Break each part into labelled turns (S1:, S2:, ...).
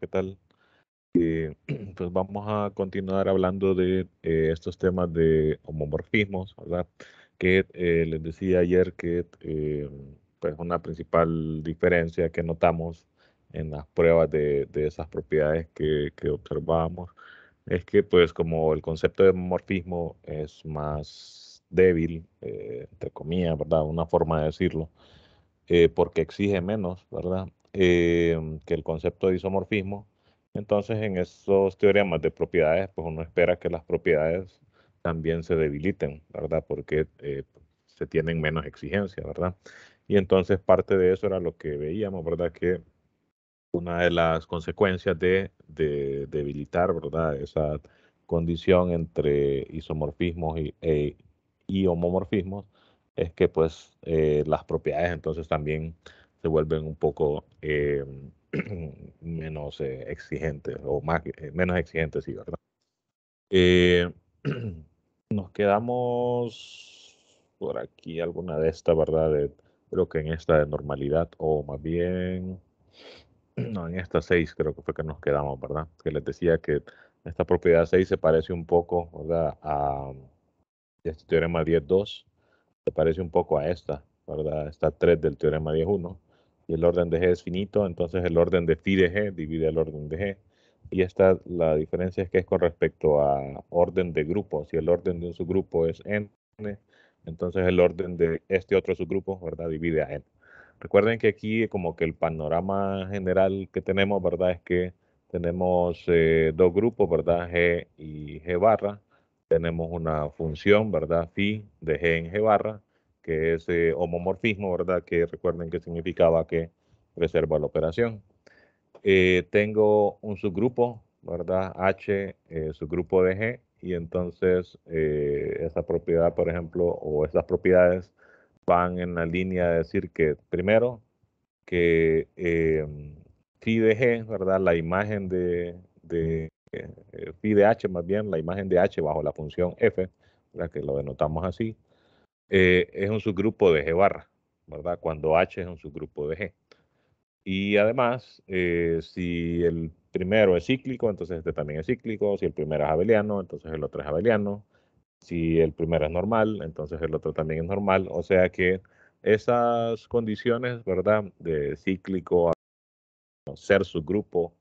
S1: ¿Qué tal? Eh, pues vamos a continuar hablando de eh, estos temas de homomorfismos, ¿verdad? Que eh, les decía ayer que pues una principal diferencia que notamos en las pruebas de, esas propiedades que, que observamos es que pues como el concepto de homomorfismo es más débil, entre comillas, ¿verdad? Una forma de decirlo, porque exige menos, ¿verdad? Em, que el concepto de isomorfismo. Entonces, en esos teoremas de propiedades, pues uno espera que las propiedades también se debiliten, ¿verdad? Porque eh, se tienen menos exigencias, ¿verdad? Y entonces parte de eso era lo que veíamos, ¿verdad? Que una de las consecuencias de, debilitar, ¿verdad? Esa condición entre isomorfismos y, e, homomorfismos es que pues eh, las propiedades entonces también vuelven un poco eh, menos eh, exigentes o más, eh, menos exigentes, sí, ¿verdad? nos quedamos por aquí alguna de estas, ¿verdad? creo que en esta de normalidad o más bien, no, en esta 6 creo que fue que nos quedamos, ¿verdad? Que les decía que esta propiedad 6 se parece un poco, ¿verdad? A este teorema 10.2, se parece un poco a esta, ¿verdad? Esta 3 del teorema 10.1 y el orden de G es finito, entonces el orden de phi de G divide el orden de G. Y esta la diferencia es que es con respecto a orden de grupo. Si el orden de un subgrupo es n, entonces el orden de este otro subgrupo, ¿verdad? Divide a n. Recuerden que aquí como que el panorama general que tenemos, ¿verdad? Es que tenemos eh, dos grupos, ¿verdad? G y G barra. Tenemos una función, ¿verdad? Phi de G en G barra que es eh, homomorfismo, ¿verdad? Que recuerden que significaba que preserva la operación. Eh, tengo un subgrupo, ¿verdad? H, eh, subgrupo de G, y entonces esa propiedad, por ejemplo, o esas propiedades van en la línea de decir que primero, que phi de G, ¿verdad? La imagen de, de phi de H, más bien, la imagen de H bajo la función F, la Que lo denotamos así, eh, es un subgrupo de G barra, ¿verdad? Cuando H es un subgrupo de G. Y además, eh, si el primero es cíclico, entonces este también es cíclico. Si el primero es abeliano, entonces el otro es abeliano. Si el primero es normal, entonces el otro también es normal. O sea que esas condiciones, ¿verdad? De cíclico, a ser subgrupo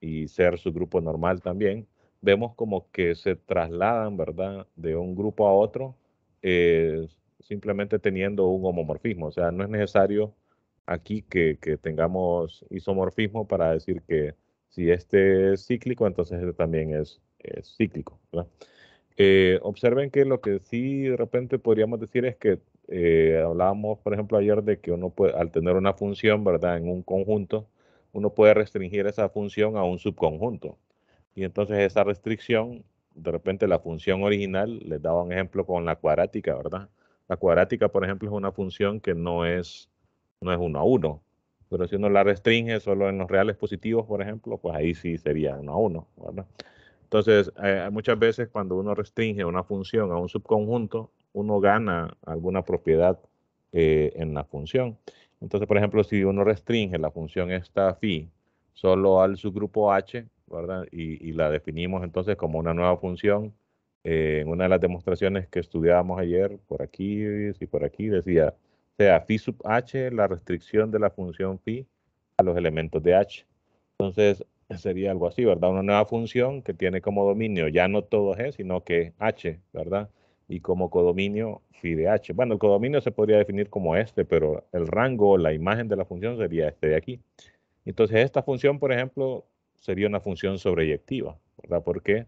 S1: y ser subgrupo normal también, vemos como que se trasladan, ¿verdad? De un grupo a otro eh, simplemente teniendo un homomorfismo. O sea, no es necesario aquí que, tengamos isomorfismo para decir que si este es cíclico, entonces este también es, cíclico. Eh, observen que lo que sí de repente podríamos decir es que eh, hablábamos, por ejemplo, ayer de que uno puede, al tener una función, ¿verdad? En un conjunto, uno puede restringir esa función a un subconjunto. Y entonces esa restricción, de repente la función original, les daba un ejemplo con la cuadrática, ¿verdad? La cuadrática, por ejemplo, es una función que no es, no es uno a uno, pero si uno la restringe solo en los reales positivos, por ejemplo, pues ahí sí sería uno a uno, ¿verdad? Entonces, eh, muchas veces cuando uno restringe una función a un subconjunto, uno gana alguna propiedad eh, en la función. Entonces, por ejemplo, si uno restringe la función esta phi solo al subgrupo H, ¿verdad? Y, y la definimos entonces como una nueva función en una de las demostraciones que estudiábamos ayer, por aquí y por aquí, decía, sea, phi sub h, la restricción de la función phi a los elementos de h. Entonces, sería algo así, ¿verdad? Una nueva función que tiene como dominio ya no todo g, sino que h, ¿verdad? Y como codominio phi de h. Bueno, el codominio se podría definir como este, pero el rango, o la imagen de la función sería este de aquí. Entonces, esta función, por ejemplo, sería una función sobreyectiva, ¿verdad? Porque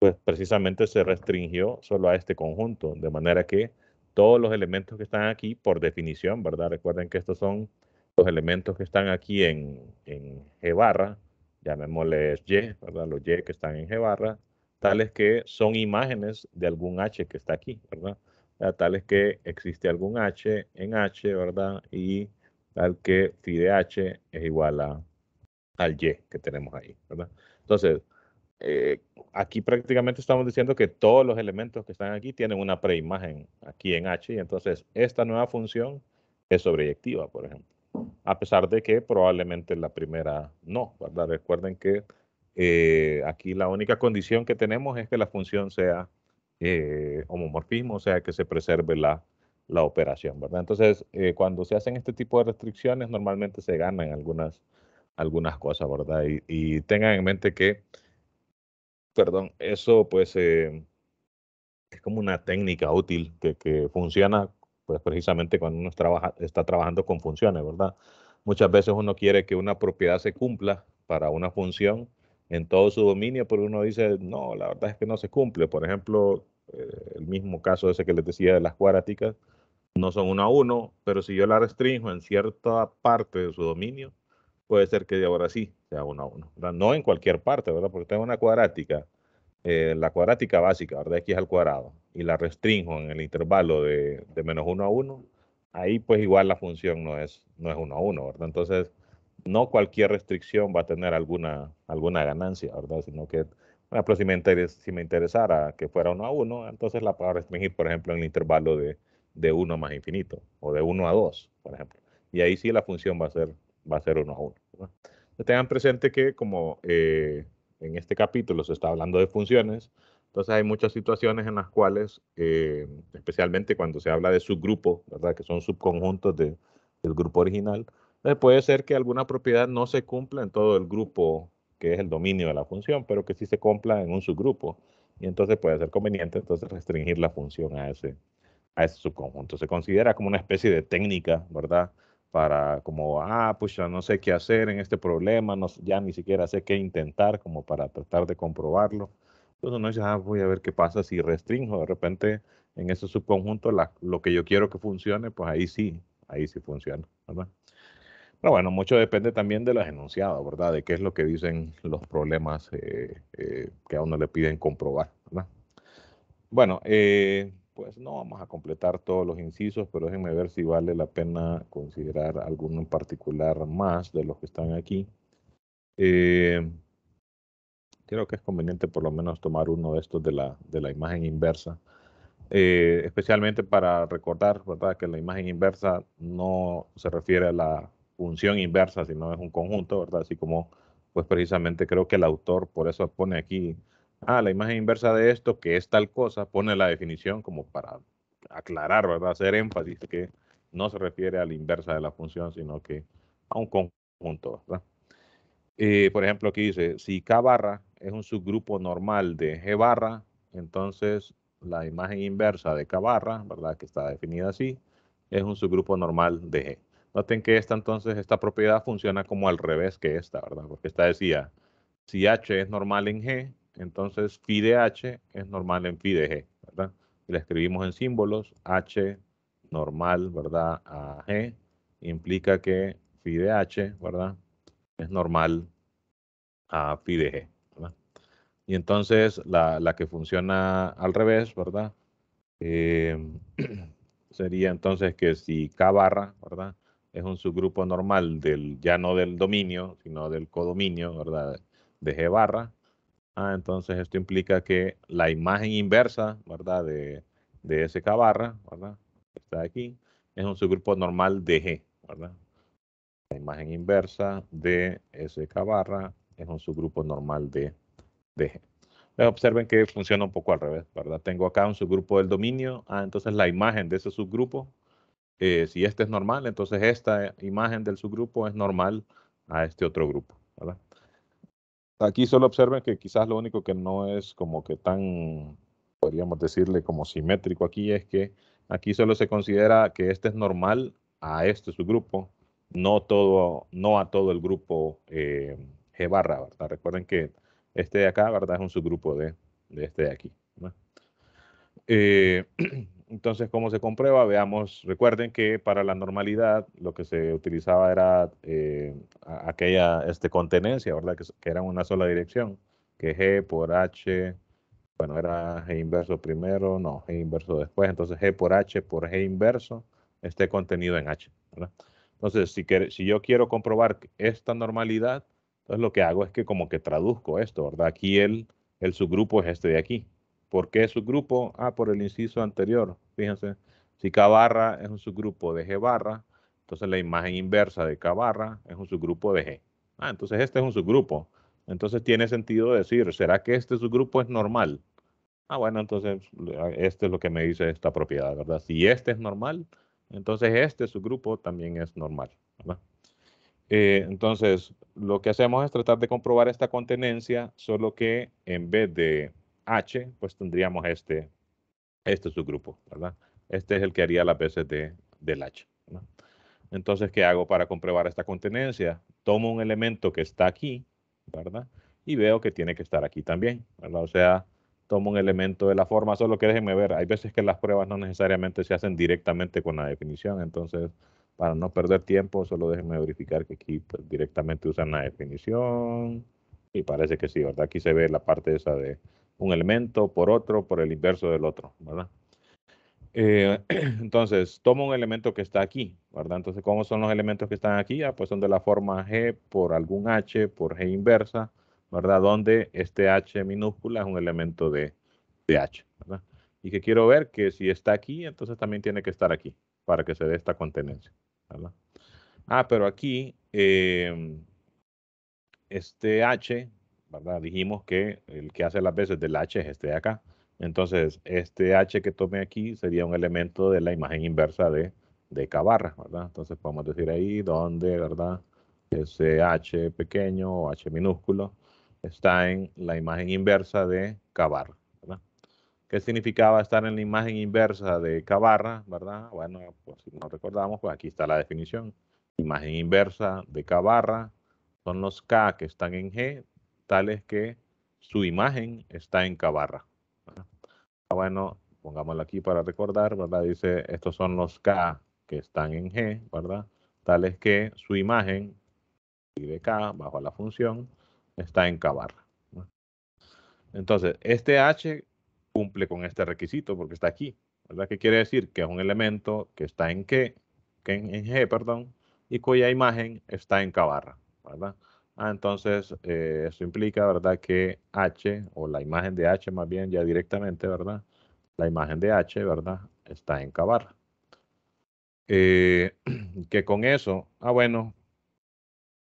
S1: pues precisamente se restringió solo a este conjunto, de manera que todos los elementos que están aquí, por definición, ¿verdad? Recuerden que estos son los elementos que están aquí en, G barra, llamémosles Y, ¿verdad? Los Y que están en G barra, tales que son imágenes de algún H que está aquí, ¿verdad? tales que existe algún H en H, ¿verdad? Y tal que phi de H es igual a, al Y que tenemos ahí, ¿verdad? Entonces, eh, aquí prácticamente estamos diciendo que todos los elementos que están aquí tienen una preimagen aquí en H y entonces esta nueva función es sobreyectiva, por ejemplo. A pesar de que probablemente la primera no, ¿verdad? Recuerden que eh, aquí la única condición que tenemos es que la función sea eh, homomorfismo, o sea, que se preserve la, la operación, ¿verdad? Entonces, cuando se hacen este tipo de restricciones, normalmente se ganan algunas, algunas cosas, ¿verdad? y tengan en mente que perdón, eso pues eh, es como una técnica útil que, funciona pues precisamente cuando uno está trabajando con funciones, ¿verdad? Muchas veces uno quiere que una propiedad se cumpla para una función en todo su dominio, pero uno dice, no, la verdad es que no se cumple. Por ejemplo, eh, el mismo caso ese que les decía de las cuadráticas, no son uno a uno, pero si yo la restringo en cierta parte de su dominio, puede ser que ahora sí sea uno a uno. No en cualquier parte, ¿verdad? Porque tengo una cuadrática, eh, la cuadrática básica, ¿verdad? X al cuadrado, y la restringo en el intervalo de, menos uno a 1, ahí pues igual la función no es, no es uno a uno, ¿verdad? Entonces, no cualquier restricción va a tener alguna, alguna ganancia, ¿verdad? Sino que, bueno, pero si me, interesara que fuera uno a uno, entonces la puedo restringir, por ejemplo, en el intervalo de, de a más infinito, o de 1 a 2, por ejemplo. Y ahí sí la función va a ser va a ser uno a uno. Tengan presente que como eh, en este capítulo se está hablando de funciones, entonces hay muchas situaciones en las cuales, eh, especialmente cuando se habla de subgrupo, ¿verdad? que son subconjuntos del grupo original, puede ser que alguna propiedad no se cumpla en todo el grupo que es el dominio de la función, pero que sí se cumpla en un subgrupo. Y entonces puede ser conveniente entonces restringir la función a ese, a ese subconjunto. Se considera como una especie de técnica, ¿verdad? para como, ah, pues ya no sé qué hacer en este problema, no, ya ni siquiera sé qué intentar como para tratar de comprobarlo. Entonces uno dice, ah, voy a ver qué pasa si restringo de repente en ese subconjunto la, lo que yo quiero que funcione, pues ahí sí, ahí sí funciona, ¿verdad? Pero bueno, mucho depende también de las enunciados, ¿verdad? De qué es lo que dicen los problemas eh, eh, que a uno le piden comprobar, ¿verdad? Bueno, eh, pues no vamos a completar todos los incisos, pero déjenme ver si vale la pena considerar alguno en particular más de los que están aquí. Eh, creo que es conveniente por lo menos tomar uno de estos de la, de la imagen inversa, eh, especialmente para recordar ¿verdad? que la imagen inversa no se refiere a la función inversa, sino es un conjunto, ¿verdad? Así como, pues precisamente creo que el autor por eso pone aquí ah, la imagen inversa de esto, que es tal cosa, pone la definición como para aclarar, ¿verdad? Hacer énfasis que no se refiere a la inversa de la función, sino que a un conjunto, ¿verdad? Eh, por ejemplo, aquí dice, si K barra es un subgrupo normal de G barra, entonces la imagen inversa de K barra, ¿verdad? Que está definida así, es un subgrupo normal de G. Noten que esta entonces, esta propiedad funciona como al revés que esta, ¿verdad? Porque esta decía, si H es normal en G, entonces, de H es normal en de G, ¿verdad? Y la escribimos en símbolos, H normal, ¿verdad? A G implica que de H, ¿verdad? Es normal a de G, ¿verdad? Y entonces la, que funciona al revés, ¿verdad? Em, sería entonces que si K barra, ¿verdad? Es un subgrupo normal del, ya no del dominio, sino del codominio, ¿verdad? De G barra, Ah, entonces esto implica que la imagen inversa, ¿verdad? De, SK barra, ¿verdad? Está aquí, es un subgrupo normal de G, ¿verdad? La imagen inversa de SK barra es un subgrupo normal de, de G. Pues, observen que funciona un poco al revés, ¿verdad? Tengo acá un subgrupo del dominio, ah, entonces la imagen de ese subgrupo, eh, si este es normal, entonces esta imagen del subgrupo es normal a este otro grupo, ¿verdad? Aquí solo observen que quizás lo único que no es como que tan, podríamos decirle, como simétrico aquí es que aquí solo se considera que este es normal a este subgrupo, no, todo, no a todo el grupo eh, G barra, ¿verdad? Recuerden que este de acá, ¿verdad? Es un subgrupo de, este de aquí. ¿no? Eh, Entonces, ¿cómo se comprueba? Veamos, recuerden que para la normalidad lo que se utilizaba era eh, aquella este, contenencia, ¿verdad? Que, que, era una sola dirección, que G por H, bueno, era G inverso primero, no, G inverso después, entonces G por H por G inverso este contenido en H, ¿verdad? Entonces, si, si yo quiero comprobar esta normalidad, entonces lo que hago es que como que traduzco esto, ¿verdad? Aquí el, el subgrupo es este de aquí, ¿Por qué subgrupo? Ah, por el inciso anterior. Fíjense, si K barra es un subgrupo de G barra, entonces la imagen inversa de K barra es un subgrupo de G. Ah, entonces este es un subgrupo. Entonces tiene sentido decir, ¿será que este subgrupo es normal? Ah, bueno, entonces este es lo que me dice esta propiedad, ¿verdad? Si este es normal, entonces este subgrupo también es normal, eh, entonces, lo que hacemos es tratar de comprobar esta contenencia, solo que en vez de H, pues tendríamos este, este subgrupo, ¿verdad? Este es el que haría las veces del H. Entonces, ¿qué hago para comprobar esta contenencia? Tomo un elemento que está aquí, ¿verdad? Y veo que tiene que estar aquí también, ¿verdad? O sea, tomo un elemento de la forma, solo que déjenme ver, hay veces que las pruebas no necesariamente se hacen directamente con la definición, entonces, para no perder tiempo, solo déjenme verificar que aquí pues, directamente usan la definición, y parece que sí, ¿verdad? Aquí se ve la parte esa de un elemento por otro, por el inverso del otro, ¿verdad? Eh, entonces, tomo un elemento que está aquí, ¿verdad? Entonces, ¿cómo son los elementos que están aquí? Ah, pues son de la forma G por algún H, por G inversa, ¿verdad? Donde este H minúscula es un elemento de, de H, ¿verdad? Y que quiero ver que si está aquí, entonces también tiene que estar aquí, para que se dé esta contenencia, ¿verdad? Ah, pero aquí, em, este H ¿verdad? Dijimos que el que hace las veces del H es este de acá. Entonces, este H que tome aquí sería un elemento de la imagen inversa de, de K barra, ¿verdad? Entonces podemos decir ahí donde, ¿verdad? Ese H pequeño o H minúsculo está en la imagen inversa de K barra, ¿verdad? ¿Qué significaba estar en la imagen inversa de K barra, ¿verdad? Bueno, pues si no recordamos, pues aquí está la definición. Imagen inversa de K barra son los K que están en G tales que su imagen está en Cabarra. Ah, bueno, pongámoslo aquí para recordar, ¿verdad? Dice, estos son los K que están en G, ¿verdad? Tales que su imagen, y de K, bajo la función, está en Cabarra. Entonces, este H cumple con este requisito porque está aquí, ¿verdad? ¿Qué quiere decir? Que es un elemento que está en G, que en G, perdón, y cuya imagen está en Cabarra, ¿verdad? Ah, entonces, eh, eso implica, ¿verdad? Que H, o la imagen de H más bien ya directamente, ¿verdad? La imagen de H, ¿verdad? Está en cavar. Eh, que con eso, ah, bueno,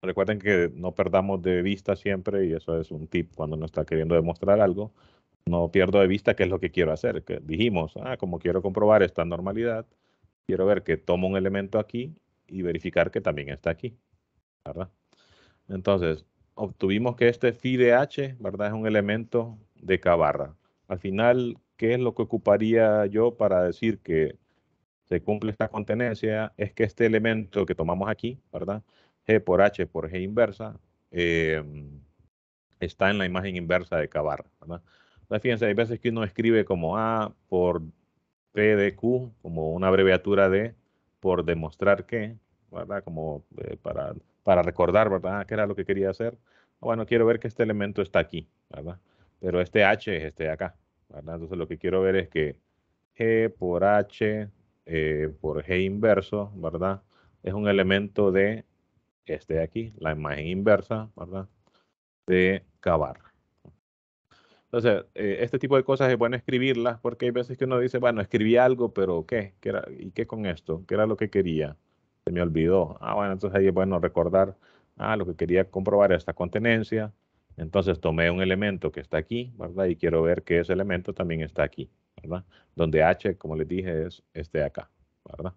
S1: recuerden que no perdamos de vista siempre, y eso es un tip cuando uno está queriendo demostrar algo, no pierdo de vista qué es lo que quiero hacer. Que dijimos, ah, como quiero comprobar esta normalidad, quiero ver que tomo un elemento aquí y verificar que también está aquí, ¿verdad? Entonces, obtuvimos que este phi de h, ¿verdad? Es un elemento de k barra. Al final, ¿qué es lo que ocuparía yo para decir que se cumple esta contenencia? Es que este elemento que tomamos aquí, ¿verdad? G por h por G inversa, em, está en la imagen inversa de k barra, ¿verdad? Entonces, fíjense, hay veces que uno escribe como A por P de Q, como una abreviatura de por demostrar que, ¿verdad? Como eh, para, recordar, ¿verdad? Ah, ¿Qué era lo que quería hacer? Bueno, quiero ver que este elemento está aquí, ¿verdad? Pero este H es este acá, ¿verdad? Entonces lo que quiero ver es que G por H eh, por G inverso, ¿verdad? Es un elemento de este de aquí, la imagen inversa, ¿verdad? De cavar. Entonces, eh, este tipo de cosas es bueno escribirlas porque hay veces que uno dice, bueno, escribí algo, pero ¿qué? ¿Qué ¿Y qué con esto? ¿Qué era lo que quería? se me olvidó. Ah, bueno, entonces ahí es bueno recordar, ah, lo que quería comprobar esta contenencia. Entonces tomé un elemento que está aquí, ¿verdad? Y quiero ver que ese elemento también está aquí, ¿verdad? Donde H, como les dije, es este acá, ¿verdad?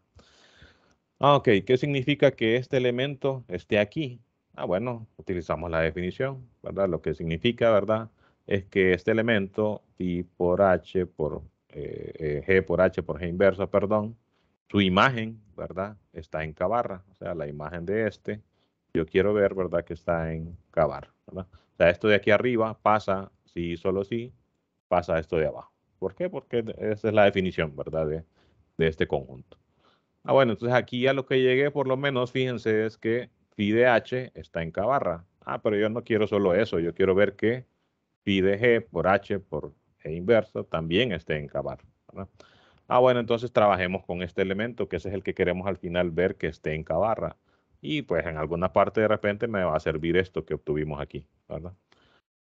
S1: Ah, ok. ¿Qué significa que este elemento esté aquí? Ah, bueno, utilizamos la definición, ¿verdad? Lo que significa, ¿verdad? Es que este elemento, por H por eh, eh, G por H por G inversa, perdón, su imagen, ¿verdad? Está en Cabarra, o sea, la imagen de este, yo quiero ver, ¿verdad? Que está en Cabarra, ¿verdad? O sea, esto de aquí arriba pasa, si solo sí, pasa esto de abajo. ¿Por qué? Porque esa es la definición, ¿verdad? De, este conjunto. Ah, bueno, entonces aquí a lo que llegué, por lo menos, fíjense, es que phi de h está en Cabarra. Ah, pero yo no quiero solo eso, yo quiero ver que phi de g por h por e inverso también esté en Cabarra, ¿verdad? Ah, bueno, entonces trabajemos con este elemento, que ese es el que queremos al final ver que esté en cabarra. Y pues en alguna parte de repente me va a servir esto que obtuvimos aquí, ¿verdad?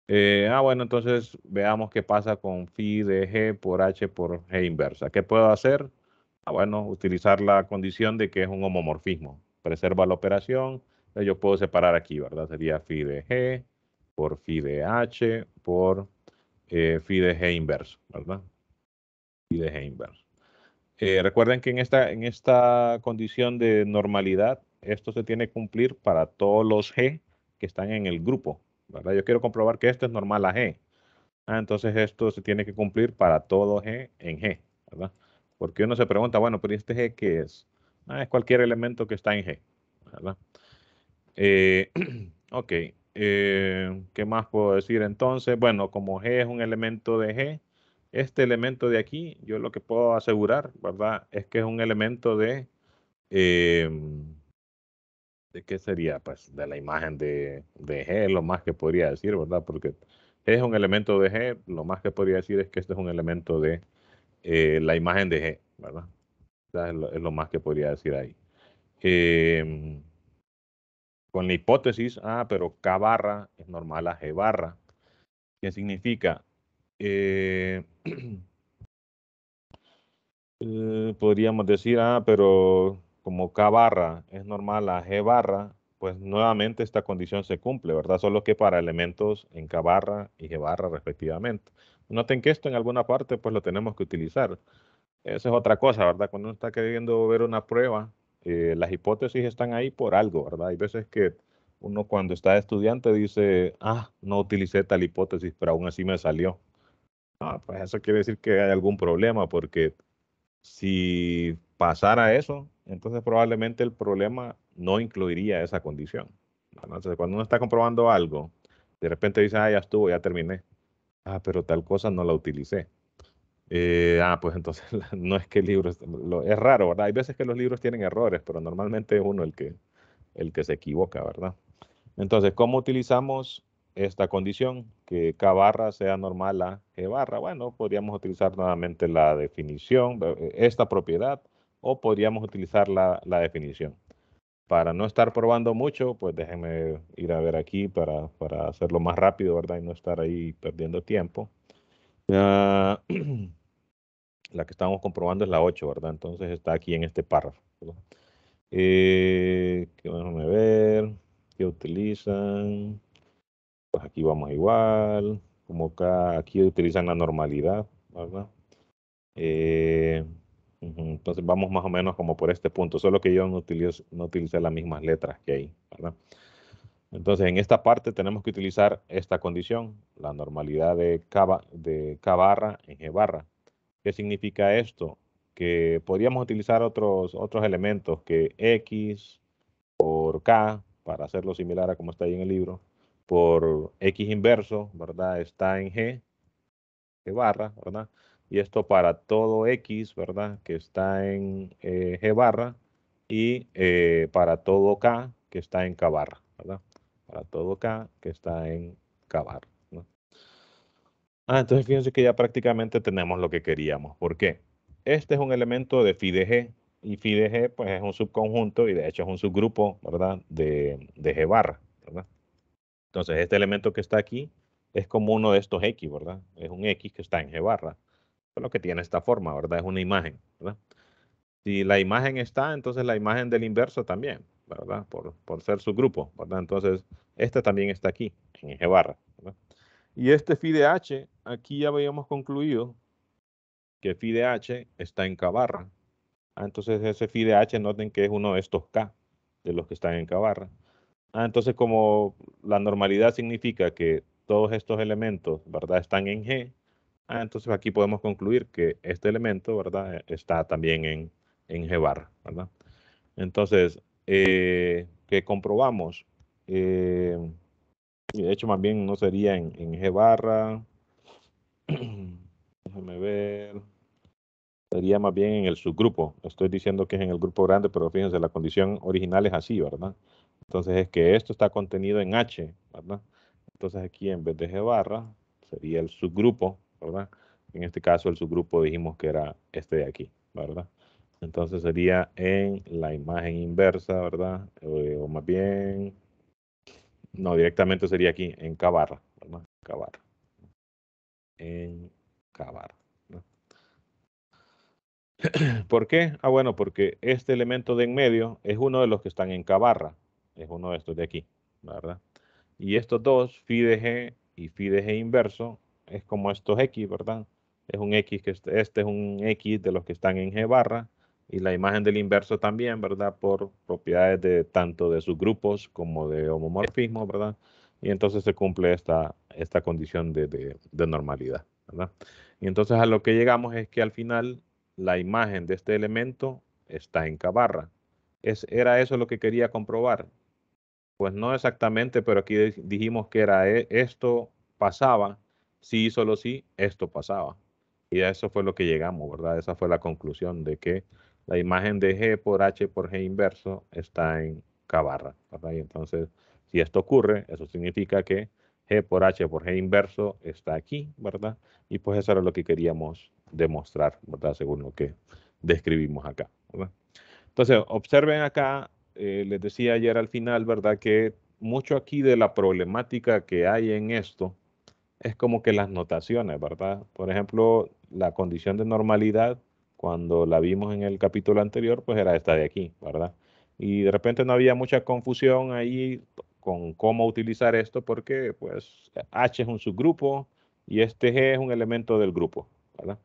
S1: Eh, ah, bueno, entonces veamos qué pasa con phi de g por h por g inversa. ¿Qué puedo hacer? Ah, bueno, utilizar la condición de que es un homomorfismo. Preserva la operación. Eh, yo puedo separar aquí, ¿verdad? Sería phi de g por phi de h por eh, phi de g inverso, ¿verdad? Phi de g inverso. Eh, recuerden que en esta, en esta condición de normalidad, esto se tiene que cumplir para todos los G que están en el grupo. Yo quiero comprobar que esto es normal a G. Ah, entonces esto se tiene que cumplir para todo G en G. ¿verdad? Porque uno se pregunta, bueno, pero este G qué es? Ah, es cualquier elemento que está en G. Eh, ok. Eh, ¿Qué más puedo decir entonces? Bueno, como G es un elemento de G, este elemento de aquí, yo lo que puedo asegurar, ¿verdad? Es que es un elemento de, em, ¿de qué sería? Pues de la imagen de, de G, lo más que podría decir, ¿verdad? Porque es un elemento de G, lo más que podría decir es que este es un elemento de eh, la imagen de G, ¿verdad? O es, lo, más que podría decir ahí. Em, con la hipótesis, ah, pero K barra es normal a G barra. ¿Qué significa? Eh, Eh, podríamos decir, ah, pero como K barra es normal a G barra, pues nuevamente esta condición se cumple, ¿verdad? Solo que para elementos en K barra y G barra respectivamente. Noten que esto en alguna parte pues lo tenemos que utilizar. Esa es otra cosa, ¿verdad? Cuando uno está queriendo ver una prueba, eh, las hipótesis están ahí por algo, ¿verdad? Hay veces que uno cuando está estudiante dice, ah, no utilicé tal hipótesis, pero aún así me salió. Ah, pues eso quiere decir que hay algún problema, porque si pasara eso, entonces probablemente el problema no incluiría esa condición. Entonces, cuando uno está comprobando algo, de repente dice, ah, ya estuvo, ya terminé. Ah, pero tal cosa no la utilicé. Eh, ah, pues entonces no es que el libro, es raro, ¿verdad? Hay veces que los libros tienen errores, pero normalmente es uno el que, el que se equivoca, ¿verdad? Entonces, ¿cómo utilizamos esta condición, que K barra sea normal a E barra. Bueno, podríamos utilizar nuevamente la definición, eh, eh, esta propiedad, o podríamos utilizar la, definición. Para no estar probando mucho, pues déjenme ir a ver aquí para, hacerlo más rápido, ¿verdad? Y no estar ahí perdiendo tiempo. Ah, la que estamos comprobando es la 8, ¿verdad? Entonces está aquí en este párrafo. Eh, a ver, ¿qué utilizan? Pues aquí vamos igual, como acá, aquí utilizan la normalidad, ¿verdad? Eh, entonces vamos más o menos como por este punto, solo que yo no, utilizo, no utilicé las mismas letras que ahí, ¿verdad? Entonces en esta parte tenemos que utilizar esta condición, la normalidad de K, de K barra en G barra. ¿Qué significa esto? Que podríamos utilizar otros, otros elementos que X por K para hacerlo similar a como está ahí en el libro por X inverso, ¿verdad? Está en G, G barra, ¿verdad? Y esto para todo X, ¿verdad? Que está en eh, G barra y eh, para todo K que está en K barra, ¿verdad? Para todo K que está en K barra. ¿no? Ah, entonces fíjense que ya prácticamente tenemos lo que queríamos. ¿Por qué? Este es un elemento de phi de G y phi de G pues es un subconjunto y de hecho es un subgrupo, ¿verdad? De, de G barra, ¿verdad? Entonces, este elemento que está aquí es como uno de estos X, ¿verdad? Es un X que está en G barra, Es lo que tiene esta forma, ¿verdad? Es una imagen, ¿verdad? Si la imagen está, entonces la imagen del inverso también, ¿verdad? Por, por ser grupo ¿verdad? Entonces, este también está aquí, en G barra, ¿verdad? Y este phi de H, aquí ya habíamos concluido que phi de H está en K barra. Ah, entonces, ese phi de H, noten que es uno de estos K, de los que están en K barra. Ah, entonces como la normalidad significa que todos estos elementos, ¿verdad? Están en G. Ah, entonces aquí podemos concluir que este elemento, ¿verdad? Está también en, en G bar, ¿verdad? Entonces, eh, que comprobamos, eh, de hecho más bien no sería en, en G barra, déjame ver, sería más bien en el subgrupo. Estoy diciendo que es en el grupo grande, pero fíjense, la condición original es así, ¿verdad? Entonces es que esto está contenido en H, ¿verdad? Entonces aquí en vez de G barra sería el subgrupo, ¿verdad? En este caso el subgrupo dijimos que era este de aquí, ¿verdad? Entonces sería en la imagen inversa, ¿verdad? O, más bien, no, directamente sería aquí en K barra, ¿verdad? K En K barra. ¿Por qué? Ah, bueno, porque este elemento de en medio es uno de los que están en K barra es uno de estos de aquí, ¿verdad? Y estos dos, phi de g y phi de g inverso, es como estos x, ¿verdad? Es un x, que este, este, es un x de los que están en g barra, y la imagen del inverso también, ¿verdad? Por propiedades de tanto de subgrupos como de homomorfismo, ¿verdad? Y entonces se cumple esta, esta condición de, de, normalidad, ¿verdad? Y entonces a lo que llegamos es que al final la imagen de este elemento está en K barra. Es, era eso lo que quería comprobar, pues no exactamente, pero aquí dijimos que era e, esto pasaba, sí y solo sí, esto pasaba. Y a eso fue lo que llegamos, ¿verdad? Esa fue la conclusión de que la imagen de G por H por G inverso está en K ¿verdad? Y entonces, si esto ocurre, eso significa que G por H por G inverso está aquí, ¿verdad? Y pues eso era lo que queríamos demostrar, ¿verdad? Según lo que describimos acá, Entonces, observen acá eh, les decía ayer al final, ¿verdad? Que mucho aquí de la problemática que hay en esto es como que las notaciones, ¿verdad? Por ejemplo, la condición de normalidad, cuando la vimos en el capítulo anterior, pues era esta de aquí, ¿verdad? Y de repente no había mucha confusión ahí con cómo utilizar esto porque pues H es un subgrupo y este G es un elemento del grupo, ¿verdad?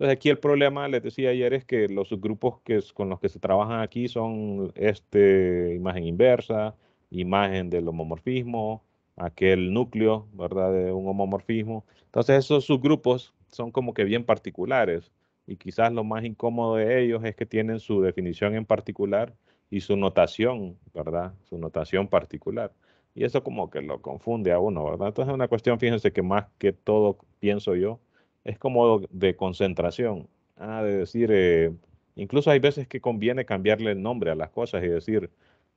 S1: Entonces aquí el problema, les decía ayer, es que los subgrupos que, con los que se trabajan aquí son este, imagen inversa, imagen del homomorfismo, aquel núcleo, ¿verdad?, de un homomorfismo. Entonces esos subgrupos son como que bien particulares y quizás lo más incómodo de ellos es que tienen su definición en particular y su notación, ¿verdad? Su notación particular. Y eso como que lo confunde a uno, ¿verdad? Entonces es una cuestión, fíjense que más que todo pienso yo, es como de concentración, ah, de decir, eh, incluso hay veces que conviene cambiarle el nombre a las cosas y decir,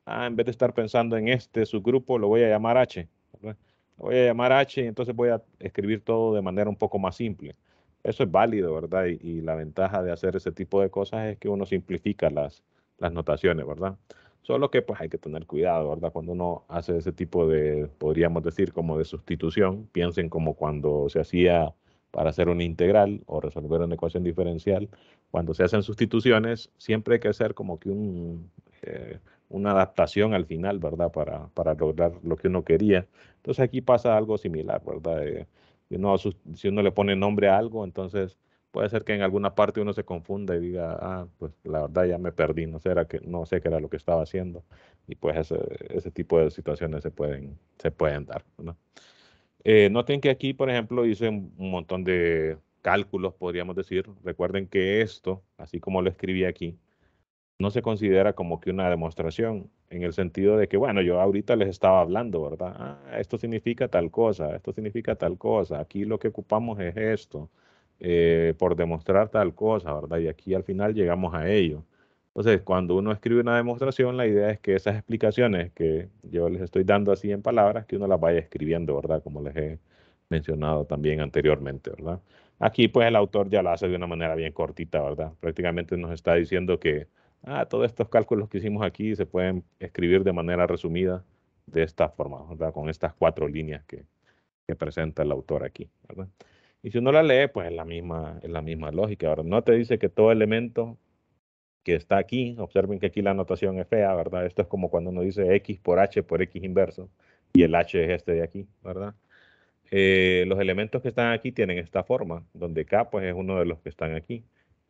S1: ah, en vez de estar pensando en este subgrupo, lo voy a llamar H, lo voy a llamar H y entonces voy a escribir todo de manera un poco más simple. Eso es válido, ¿verdad? Y, la ventaja de hacer ese tipo de cosas es que uno simplifica las, las notaciones, ¿verdad? Solo que pues hay que tener cuidado, ¿verdad? Cuando uno hace ese tipo de, podríamos decir, como de sustitución, piensen como cuando se hacía para hacer una integral o resolver una ecuación diferencial. Cuando se hacen sustituciones, siempre hay que hacer como que eh, una adaptación al final, ¿verdad? Para, para, lograr lo que uno quería. Entonces aquí pasa algo similar, ¿verdad? Eh, si uno le pone nombre a algo, entonces puede ser que en alguna parte uno se confunda y diga, ah, pues la verdad ya me perdí, no, sé, no sé qué era lo que estaba haciendo. Y pues ese, tipo de situaciones se pueden, se pueden dar, ¿no? Eh, noten que aquí, por ejemplo, hice un montón de cálculos, podríamos decir. Recuerden que esto, así como lo escribí aquí, no se considera como que una demostración, en el sentido de que, bueno, yo ahorita les estaba hablando, ¿verdad? Ah, esto significa tal cosa, esto significa tal cosa, aquí lo que ocupamos es esto, eh, por demostrar tal cosa, ¿verdad? Y aquí al final llegamos a ello. Entonces, cuando uno escribe una demostración, la idea es que esas explicaciones que yo les estoy dando así en palabras, que uno las vaya escribiendo, ¿verdad? Como les he mencionado también anteriormente, ¿verdad? Aquí pues el autor ya lo hace de una manera bien cortita, ¿verdad? Prácticamente nos está diciendo que ah, todos estos cálculos que hicimos aquí se pueden escribir de manera resumida de esta forma, ¿verdad? Con estas cuatro líneas que, presenta el autor aquí, ¿verdad? Y si uno la lee, pues es la misma, es la misma lógica, ¿verdad? No te dice que todo elemento que está aquí, observen que aquí la notación es fea, ¿verdad? Esto es como cuando uno dice X por H por X inverso, y el H es este de aquí, ¿verdad? Eh, los elementos que están aquí tienen esta forma, donde K pues, es uno de los que están aquí,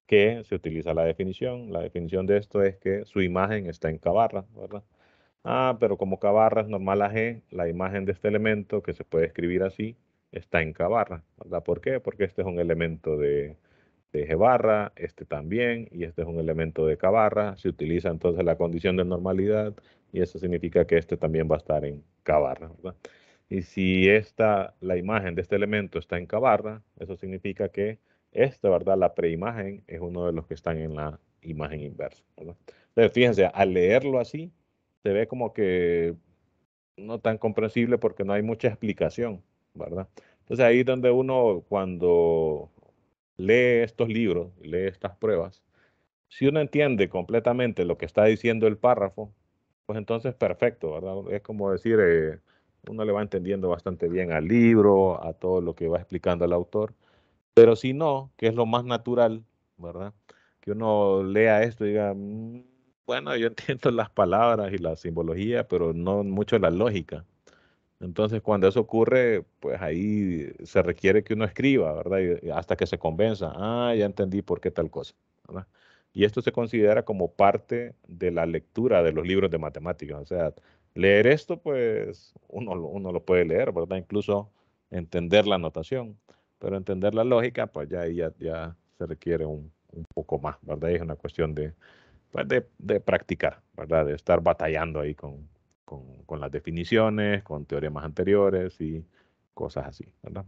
S1: que se utiliza la definición. La definición de esto es que su imagen está en K ¿verdad? Ah, pero como K barra es normal a G, la imagen de este elemento, que se puede escribir así, está en K barra, ¿verdad? ¿Por qué? Porque este es un elemento de, de este G-barra, este también, y este es un elemento de K-barra. Se utiliza entonces la condición de normalidad y eso significa que este también va a estar en K-barra. Y si esta, la imagen de este elemento está en k eso significa que esta, ¿verdad? La preimagen es uno de los que están en la imagen inversa. ¿verdad? Entonces, fíjense, al leerlo así, se ve como que no tan comprensible porque no hay mucha explicación, ¿verdad? Entonces ahí es donde uno cuando lee estos libros, lee estas pruebas, si uno entiende completamente lo que está diciendo el párrafo, pues entonces perfecto, ¿verdad? Es como decir, eh, uno le va entendiendo bastante bien al libro, a todo lo que va explicando el autor, pero si no, que es lo más natural, ¿verdad? Que uno lea esto y diga, mm, bueno, yo entiendo las palabras y la simbología, pero no mucho la lógica. Entonces, cuando eso ocurre, pues ahí se requiere que uno escriba, ¿verdad? hasta que se convenza, ah, ya entendí por qué tal cosa, ¿verdad? Y esto se considera como parte de la lectura de los libros de matemáticas. O sea, leer esto, pues uno, uno lo puede leer, ¿verdad? Incluso entender la notación, pero entender la lógica, pues ya ya, ya se requiere un, poco más, ¿verdad? es una cuestión pues, de, de practicar, ¿verdad? De estar batallando ahí con, con, las definiciones, con teoremas anteriores y cosas así, ¿verdad?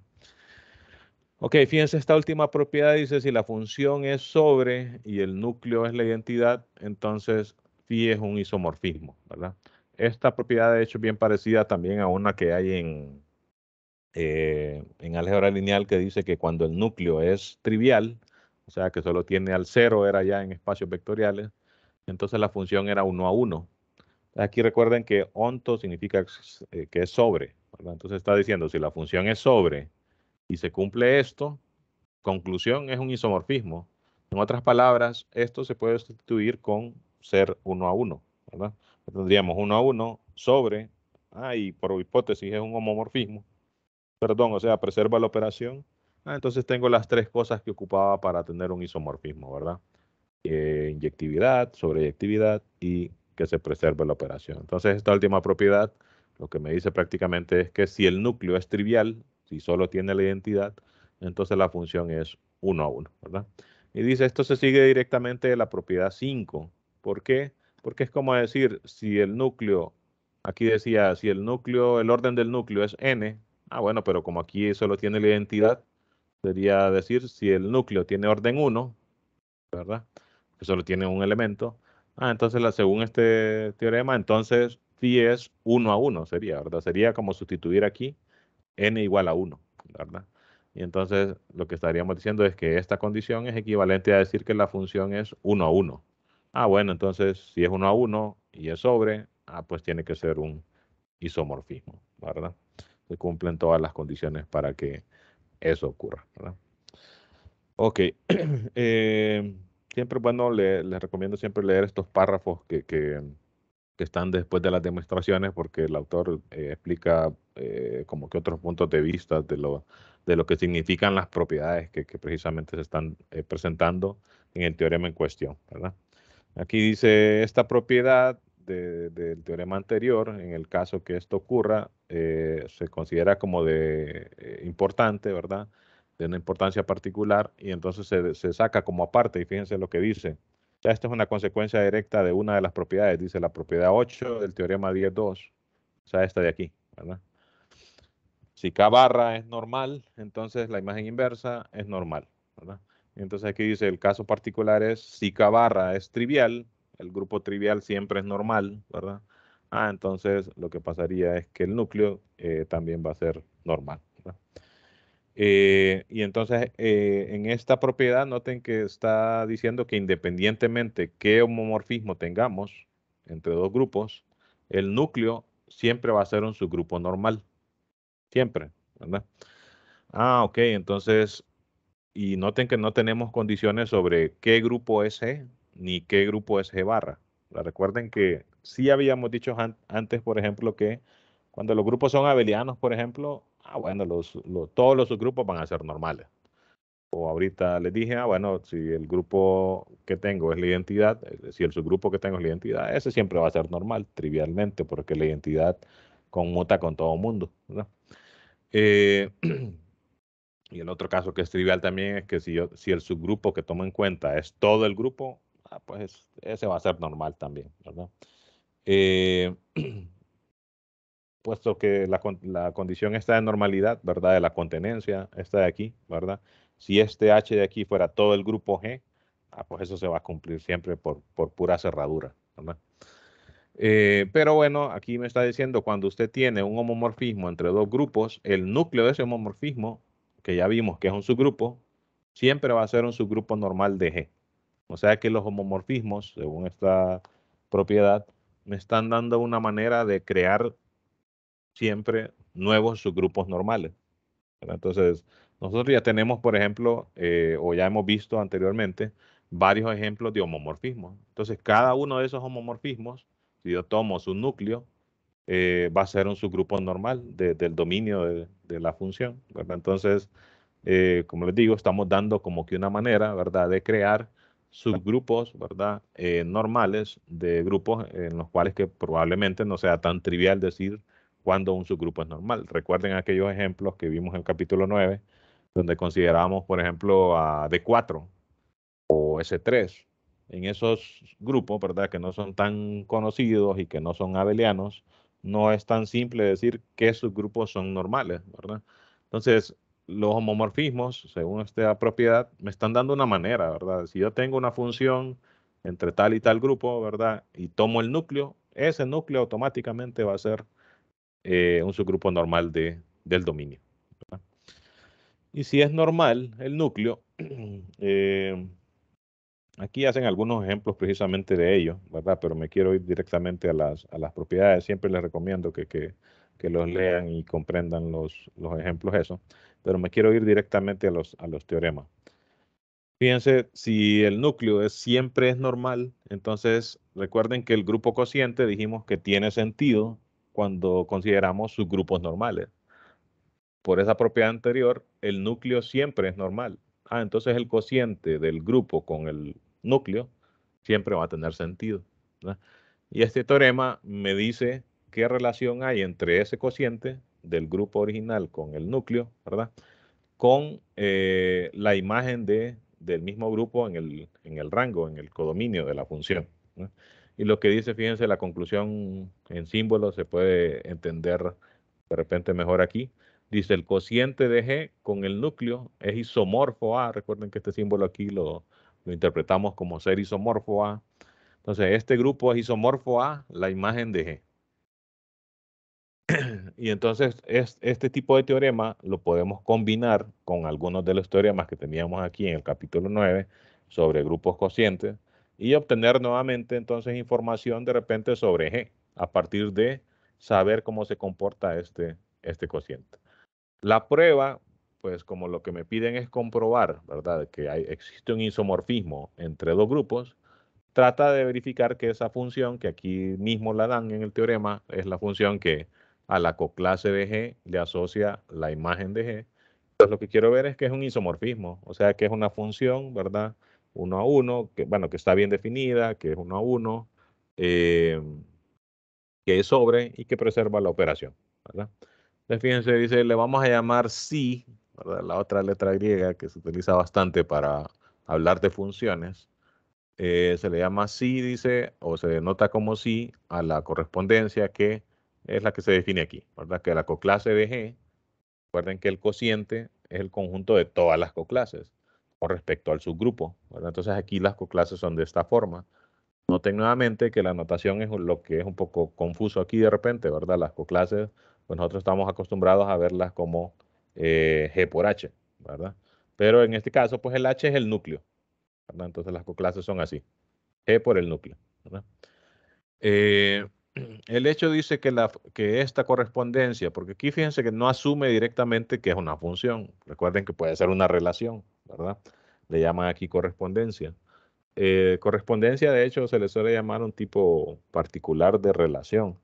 S1: Ok, fíjense esta última propiedad, dice si la función es sobre y el núcleo es la identidad, entonces phi es un isomorfismo, ¿verdad? Esta propiedad de hecho es bien parecida también a una que hay en, eh, en álgebra lineal que dice que cuando el núcleo es trivial, o sea que solo tiene al cero, era ya en espacios vectoriales, entonces la función era uno a uno. Aquí recuerden que onto significa que es eh, sobre. Entonces está diciendo, si la función es sobre y se cumple esto, conclusión es un isomorfismo. En otras palabras, esto se puede sustituir con ser uno a uno. ¿verdad? Tendríamos uno a uno sobre, ah, y por hipótesis es un homomorfismo. Perdón, o sea, preserva la operación. Ah, entonces tengo las tres cosas que ocupaba para tener un isomorfismo, ¿verdad? Eh, inyectividad, sobreyectividad y que se preserve la operación. Entonces, esta última propiedad lo que me dice prácticamente es que si el núcleo es trivial, si solo tiene la identidad, entonces la función es uno a uno ¿verdad? Y dice, esto se sigue directamente de la propiedad 5. ¿Por qué? Porque es como decir, si el núcleo, aquí decía, si el núcleo, el orden del núcleo es n, ah, bueno, pero como aquí solo tiene la identidad, sería decir, si el núcleo tiene orden 1, ¿verdad? Que solo tiene un elemento, Ah, entonces según este teorema, entonces phi es 1 a 1 sería, ¿verdad? Sería como sustituir aquí n igual a 1, ¿verdad? Y entonces lo que estaríamos diciendo es que esta condición es equivalente a decir que la función es 1 a 1. Ah, bueno, entonces si es 1 a 1 y es sobre, ah, pues tiene que ser un isomorfismo, ¿verdad? Se cumplen todas las condiciones para que eso ocurra, ¿verdad? Ok. Eh, siempre, bueno, le, les recomiendo siempre leer estos párrafos que, están después de las demostraciones, porque el autor eh, explica eh, como que otros puntos de vista de lo, de lo que significan las propiedades que, precisamente se están eh, presentando en el teorema en cuestión, ¿verdad? Aquí dice, esta propiedad del teorema anterior, en el caso que esto ocurra, se considera como de importante, ¿verdad?, de una importancia particular y entonces se, saca como aparte y fíjense lo que dice. Ya esta es una consecuencia directa de una de las propiedades, dice la propiedad 8 del teorema 10.2, o sea, esta de aquí, ¿verdad? Si K barra es normal, entonces la imagen inversa es normal, ¿verdad? Entonces aquí dice, el caso particular es si K barra es trivial, el grupo trivial siempre es normal, ¿verdad? Ah, entonces lo que pasaría es que el núcleo eh, también va a ser normal. Eh, y entonces eh, en esta propiedad noten que está diciendo que independientemente qué homomorfismo tengamos entre dos grupos, el núcleo siempre va a ser un subgrupo normal. Siempre, ¿verdad? Ah, ok, entonces, y noten que no tenemos condiciones sobre qué grupo es G ni qué grupo es G barra. Recuerden que sí habíamos dicho antes, por ejemplo, que cuando los grupos son abelianos, por ejemplo, ah, bueno, los, todos los subgrupos van a ser normales. O ahorita les dije, ah, bueno, si el grupo que tengo es la identidad, eh, si el subgrupo que tengo es la identidad, ese siempre va a ser normal, trivialmente, porque la identidad conmuta con todo mundo. Eh, y el otro caso que es trivial también es que si, yo, si el subgrupo que tomo en cuenta es todo el grupo, ah, pues ese va a ser normal también, ¿verdad? Eh, puesto que la, condición está de normalidad, ¿verdad? De la contenencia, esta de aquí, ¿verdad? Si este H de aquí fuera todo el grupo G, ah, pues eso se va a cumplir siempre por, pura cerradura, ¿verdad? Eh, pero bueno, aquí me está diciendo, cuando usted tiene un homomorfismo entre dos grupos, el núcleo de ese homomorfismo, que ya vimos que es un subgrupo, siempre va a ser un subgrupo normal de G. O sea que los homomorfismos, según esta propiedad, me están dando una manera de crear siempre nuevos subgrupos normales. Entonces, nosotros ya tenemos, por ejemplo, eh, o ya hemos visto anteriormente, varios ejemplos de homomorfismos. Entonces, cada uno de esos homomorfismos, si yo tomo su núcleo, eh, va a ser un subgrupo normal del dominio de, la función, Entonces, eh, como les digo, estamos dando como que una manera, ¿verdad?, de crear subgrupos, ¿verdad?, normales de grupos en los cuales que probablemente no sea tan trivial decir cuando un subgrupo es normal. Recuerden aquellos ejemplos que vimos en el capítulo 9, donde consideramos, por ejemplo, a D4 o S3. En esos grupos, ¿verdad?, que no son tan conocidos y que no son abelianos, no es tan simple decir que subgrupos son normales, ¿verdad? Entonces, los homomorfismos, según esta propiedad, me están dando una manera, ¿verdad? Si yo tengo una función entre tal y tal grupo, ¿verdad? Y tomo el núcleo, ese núcleo automáticamente va a ser eh, un subgrupo normal de, del dominio. Y si es normal el núcleo, eh, aquí hacen algunos ejemplos precisamente de ello, ¿verdad? Pero me quiero ir directamente a las, propiedades. Siempre les recomiendo que, los lean y comprendan los, los ejemplos, eso. Pero me quiero ir directamente a los, teoremas. Fíjense, si el núcleo es, siempre es normal, entonces recuerden que el grupo cociente dijimos que tiene sentido cuando consideramos sus grupos normales. Por esa propiedad anterior, el núcleo siempre es normal. Ah, entonces el cociente del grupo con el núcleo siempre va a tener sentido. Y este teorema me dice qué relación hay entre ese cociente del grupo original con el núcleo, ¿verdad? Con eh, la imagen de, del mismo grupo en el, en el rango, en el codominio de la función. Y lo que dice, fíjense, la conclusión en símbolos se puede entender de repente mejor aquí. Dice, el cociente de G con el núcleo es isomorfo A. Recuerden que este símbolo aquí lo, lo interpretamos como ser isomorfo A. Entonces, este grupo es isomorfo A, la imagen de G. Y entonces este tipo de teorema lo podemos combinar con algunos de los teoremas que teníamos aquí en el capítulo 9 sobre grupos cocientes, y obtener nuevamente entonces información de repente sobre G a partir de saber cómo se comporta este, este cociente. La prueba, pues como lo que me piden es comprobar, ¿verdad? Que existe un isomorfismo entre dos grupos, trata de verificar que esa función, que aquí mismo la dan en el teorema, es la función que a la coclase de G le asocia la imagen de G. Entonces lo que quiero ver es que es un isomorfismo, o sea que es una función, ¿verdad? uno a uno, que, bueno, que está bien definida, que es uno a uno, eh, que es sobre y que preserva la operación. Entonces, fíjense, dice, le vamos a llamar si, la otra letra griega que se utiliza bastante para hablar de funciones. Eh, se le llama si, dice, o se denota como si a la correspondencia que es la que se define aquí, ¿verdad? Que la coclase de G, recuerden que el cociente es el conjunto de todas las coclases con respecto al subgrupo. Entonces aquí las coclases son de esta forma. Noten nuevamente que la notación es lo que es un poco confuso aquí de repente, ¿verdad? Las coclases, pues nosotros estamos acostumbrados a verlas como eh, G por H, ¿verdad? Pero en este caso, pues el H es el núcleo, ¿verdad? Entonces las coclases son así, G por el núcleo, ¿verdad? Eh, el hecho dice que, la, que esta correspondencia, porque aquí fíjense que no asume directamente que es una función, recuerden que puede ser una relación, ¿verdad? Le llaman aquí correspondencia. Eh, correspondencia, de hecho, se le suele llamar un tipo particular de relación,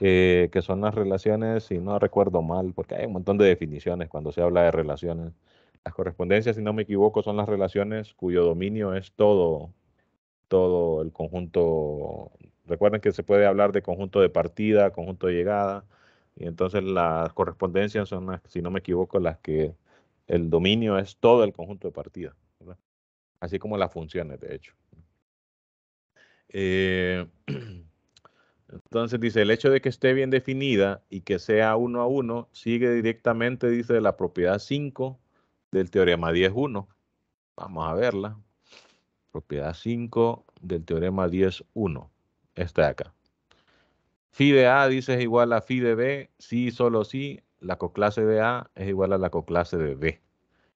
S1: eh, que son las relaciones, si no recuerdo mal, porque hay un montón de definiciones cuando se habla de relaciones. Las correspondencias, si no me equivoco, son las relaciones cuyo dominio es todo, todo el conjunto. Recuerden que se puede hablar de conjunto de partida, conjunto de llegada, y entonces las correspondencias son, las, si no me equivoco, las que el dominio es todo el conjunto de partidas, así como las funciones, de hecho. Eh, entonces dice, el hecho de que esté bien definida y que sea uno a uno sigue directamente, dice, la propiedad 5 del teorema 10.1. Vamos a verla. Propiedad 5 del teorema 10.1. Esta de acá. Phi de A, dice, es igual a fi de B, sí, solo sí, la coclase de A es igual a la coclase de B.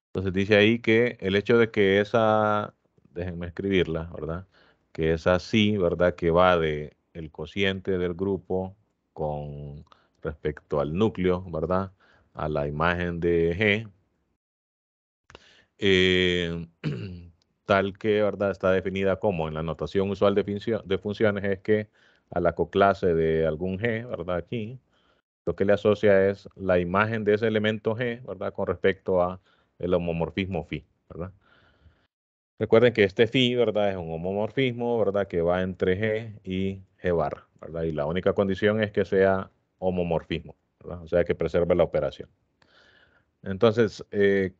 S1: Entonces dice ahí que el hecho de que esa, déjenme escribirla, ¿verdad? Que esa sí, ¿verdad? Que va de el cociente del grupo con respecto al núcleo, ¿verdad? A la imagen de G. Eh, tal que, ¿verdad? Está definida como en la notación usual de, funciones es que a la coclase de algún G, ¿verdad? Aquí, lo que le asocia es la imagen de ese elemento G, ¿verdad? Con respecto a el homomorfismo phi, ¿verdad? Recuerden que este phi, ¿verdad? Es un homomorfismo, ¿verdad? Que va entre G y G bar, ¿verdad? Y la única condición es que sea homomorfismo, ¿verdad? O sea, que preserve la operación. Entonces, eh,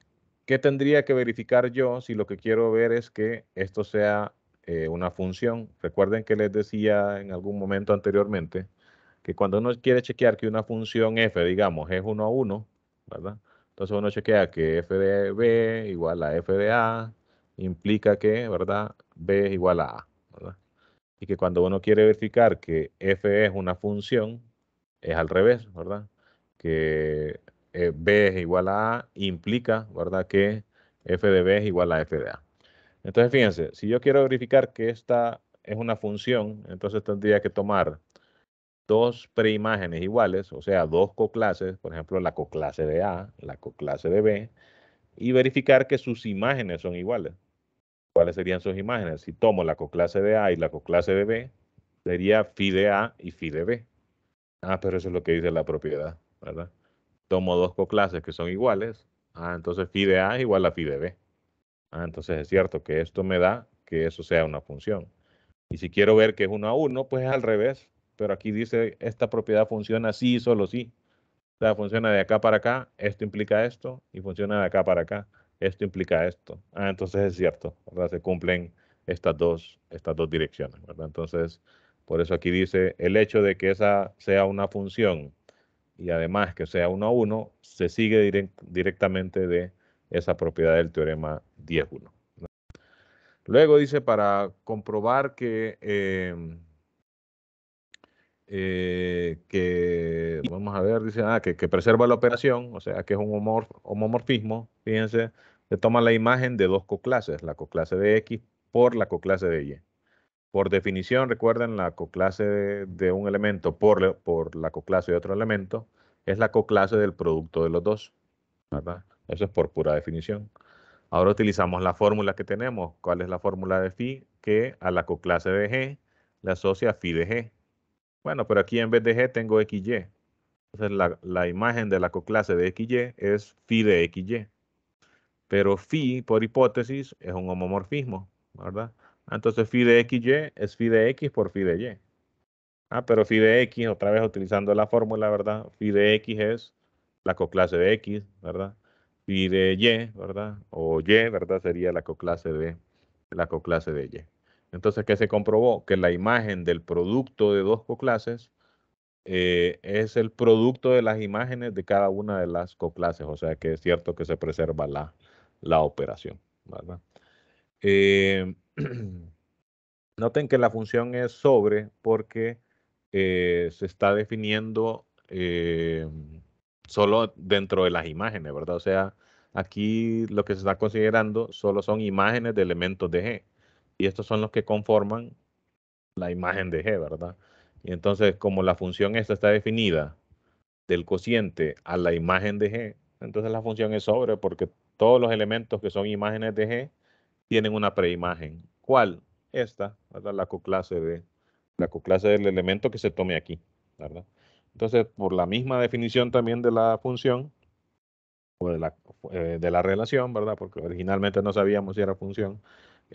S1: ¿qué tendría que verificar yo si lo que quiero ver es que esto sea eh, una función? Recuerden que les decía en algún momento anteriormente, que cuando uno quiere chequear que una función f, digamos, es 1 a 1, ¿verdad? Entonces uno chequea que f de b igual a f de a, implica que, ¿verdad? b es igual a a, ¿verdad? Y que cuando uno quiere verificar que f es una función, es al revés, ¿verdad? Que eh, b es igual a a, implica, ¿verdad? Que f de b es igual a f de a. Entonces, fíjense, si yo quiero verificar que esta es una función, entonces tendría que tomar dos preimágenes iguales, o sea, dos coclases, por ejemplo, la coclase de A, la coclase de B, y verificar que sus imágenes son iguales. ¿Cuáles serían sus imágenes? Si tomo la coclase de A y la coclase de B, sería phi de A y phi de B. Ah, pero eso es lo que dice la propiedad, ¿verdad? Tomo dos coclases que son iguales. Ah, entonces phi de A es igual a phi de B. Ah, entonces es cierto que esto me da que eso sea una función. Y si quiero ver que es uno a uno, pues es al revés pero aquí dice esta propiedad funciona sí, y solo sí. O sea, funciona de acá para acá, esto implica esto, y funciona de acá para acá, esto implica esto. Ah, entonces es cierto, ¿verdad? Se cumplen estas dos, estas dos direcciones, Entonces, por eso aquí dice, el hecho de que esa sea una función y además que sea uno a uno, se sigue directamente de esa propiedad del teorema 10.1. Luego dice, para comprobar que... Em, eh, que, vamos a ver, dice, ah, que, preserva la operación, o sea, que es un homomorfismo, fíjense, se toma la imagen de dos coclases, la coclase de X por la coclase de Y. Por definición, recuerden, la coclase de, un elemento por, la coclase de otro elemento es la coclase del producto de los dos, Eso es por pura definición. Ahora utilizamos la fórmula que tenemos. ¿Cuál es la fórmula de phi? Que a la coclase de G le asocia phi de G. Bueno, pero aquí en vez de G tengo XY. Entonces la, imagen de la coclase de XY es phi de XY. Pero phi, por hipótesis, es un homomorfismo, ¿verdad? Entonces phi de XY es phi de X por phi de Y. Ah, pero phi de X, otra vez utilizando la fórmula, ¿verdad? Phi de X es la coclase de X, ¿verdad? Phi de Y, ¿verdad? O Y, ¿verdad? Sería la coclase de, la coclase de Y. Entonces, ¿qué se comprobó? Que la imagen del producto de dos coclases eh, es el producto de las imágenes de cada una de las coclases, o sea que es cierto que se preserva la, la operación. Eh, noten que la función es sobre porque eh, se está definiendo solo dentro de las imágenes, ¿verdad? O sea, aquí lo que se está considerando solo son imágenes de elementos de G y estos son los que conforman la imagen de G, ¿verdad? Y entonces, como la función esta está definida del cociente a la imagen de G, entonces la función es sobre porque todos los elementos que son imágenes de G tienen una preimagen. ¿Cuál? Esta, ¿verdad? La coclase de la coclase del elemento que se tome aquí, ¿verdad? Entonces, por la misma definición también de la función o la, eh, de la relación, ¿verdad? Porque originalmente no sabíamos si era función.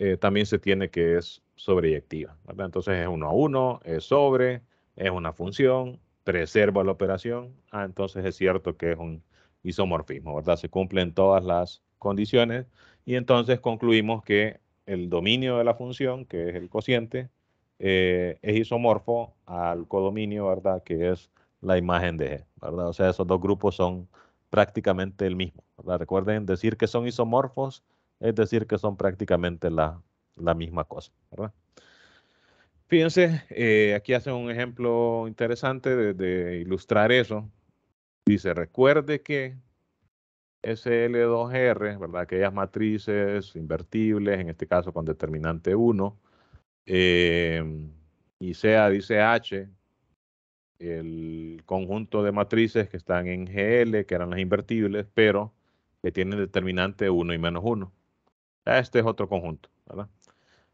S1: Eh, también se tiene que es sobreyectiva. ¿verdad? Entonces es uno a uno, es sobre, es una función, preserva la operación. Ah, entonces es cierto que es un isomorfismo, ¿verdad? Se cumplen todas las condiciones y entonces concluimos que el dominio de la función, que es el cociente, eh, es isomorfo al codominio, ¿verdad? Que es la imagen de G, ¿verdad? O sea, esos dos grupos son prácticamente el mismo, ¿verdad? Recuerden decir que son isomorfos es decir, que son prácticamente la, misma cosa, ¿verdad? Fíjense, eh, aquí hacen un ejemplo interesante de, ilustrar eso. Dice, recuerde que SL2R, ¿verdad? Aquellas matrices invertibles, en este caso con determinante 1, eh, y sea, dice H, el conjunto de matrices que están en GL, que eran las invertibles, pero que tienen determinante 1 y menos 1. Este es otro conjunto, ¿verdad?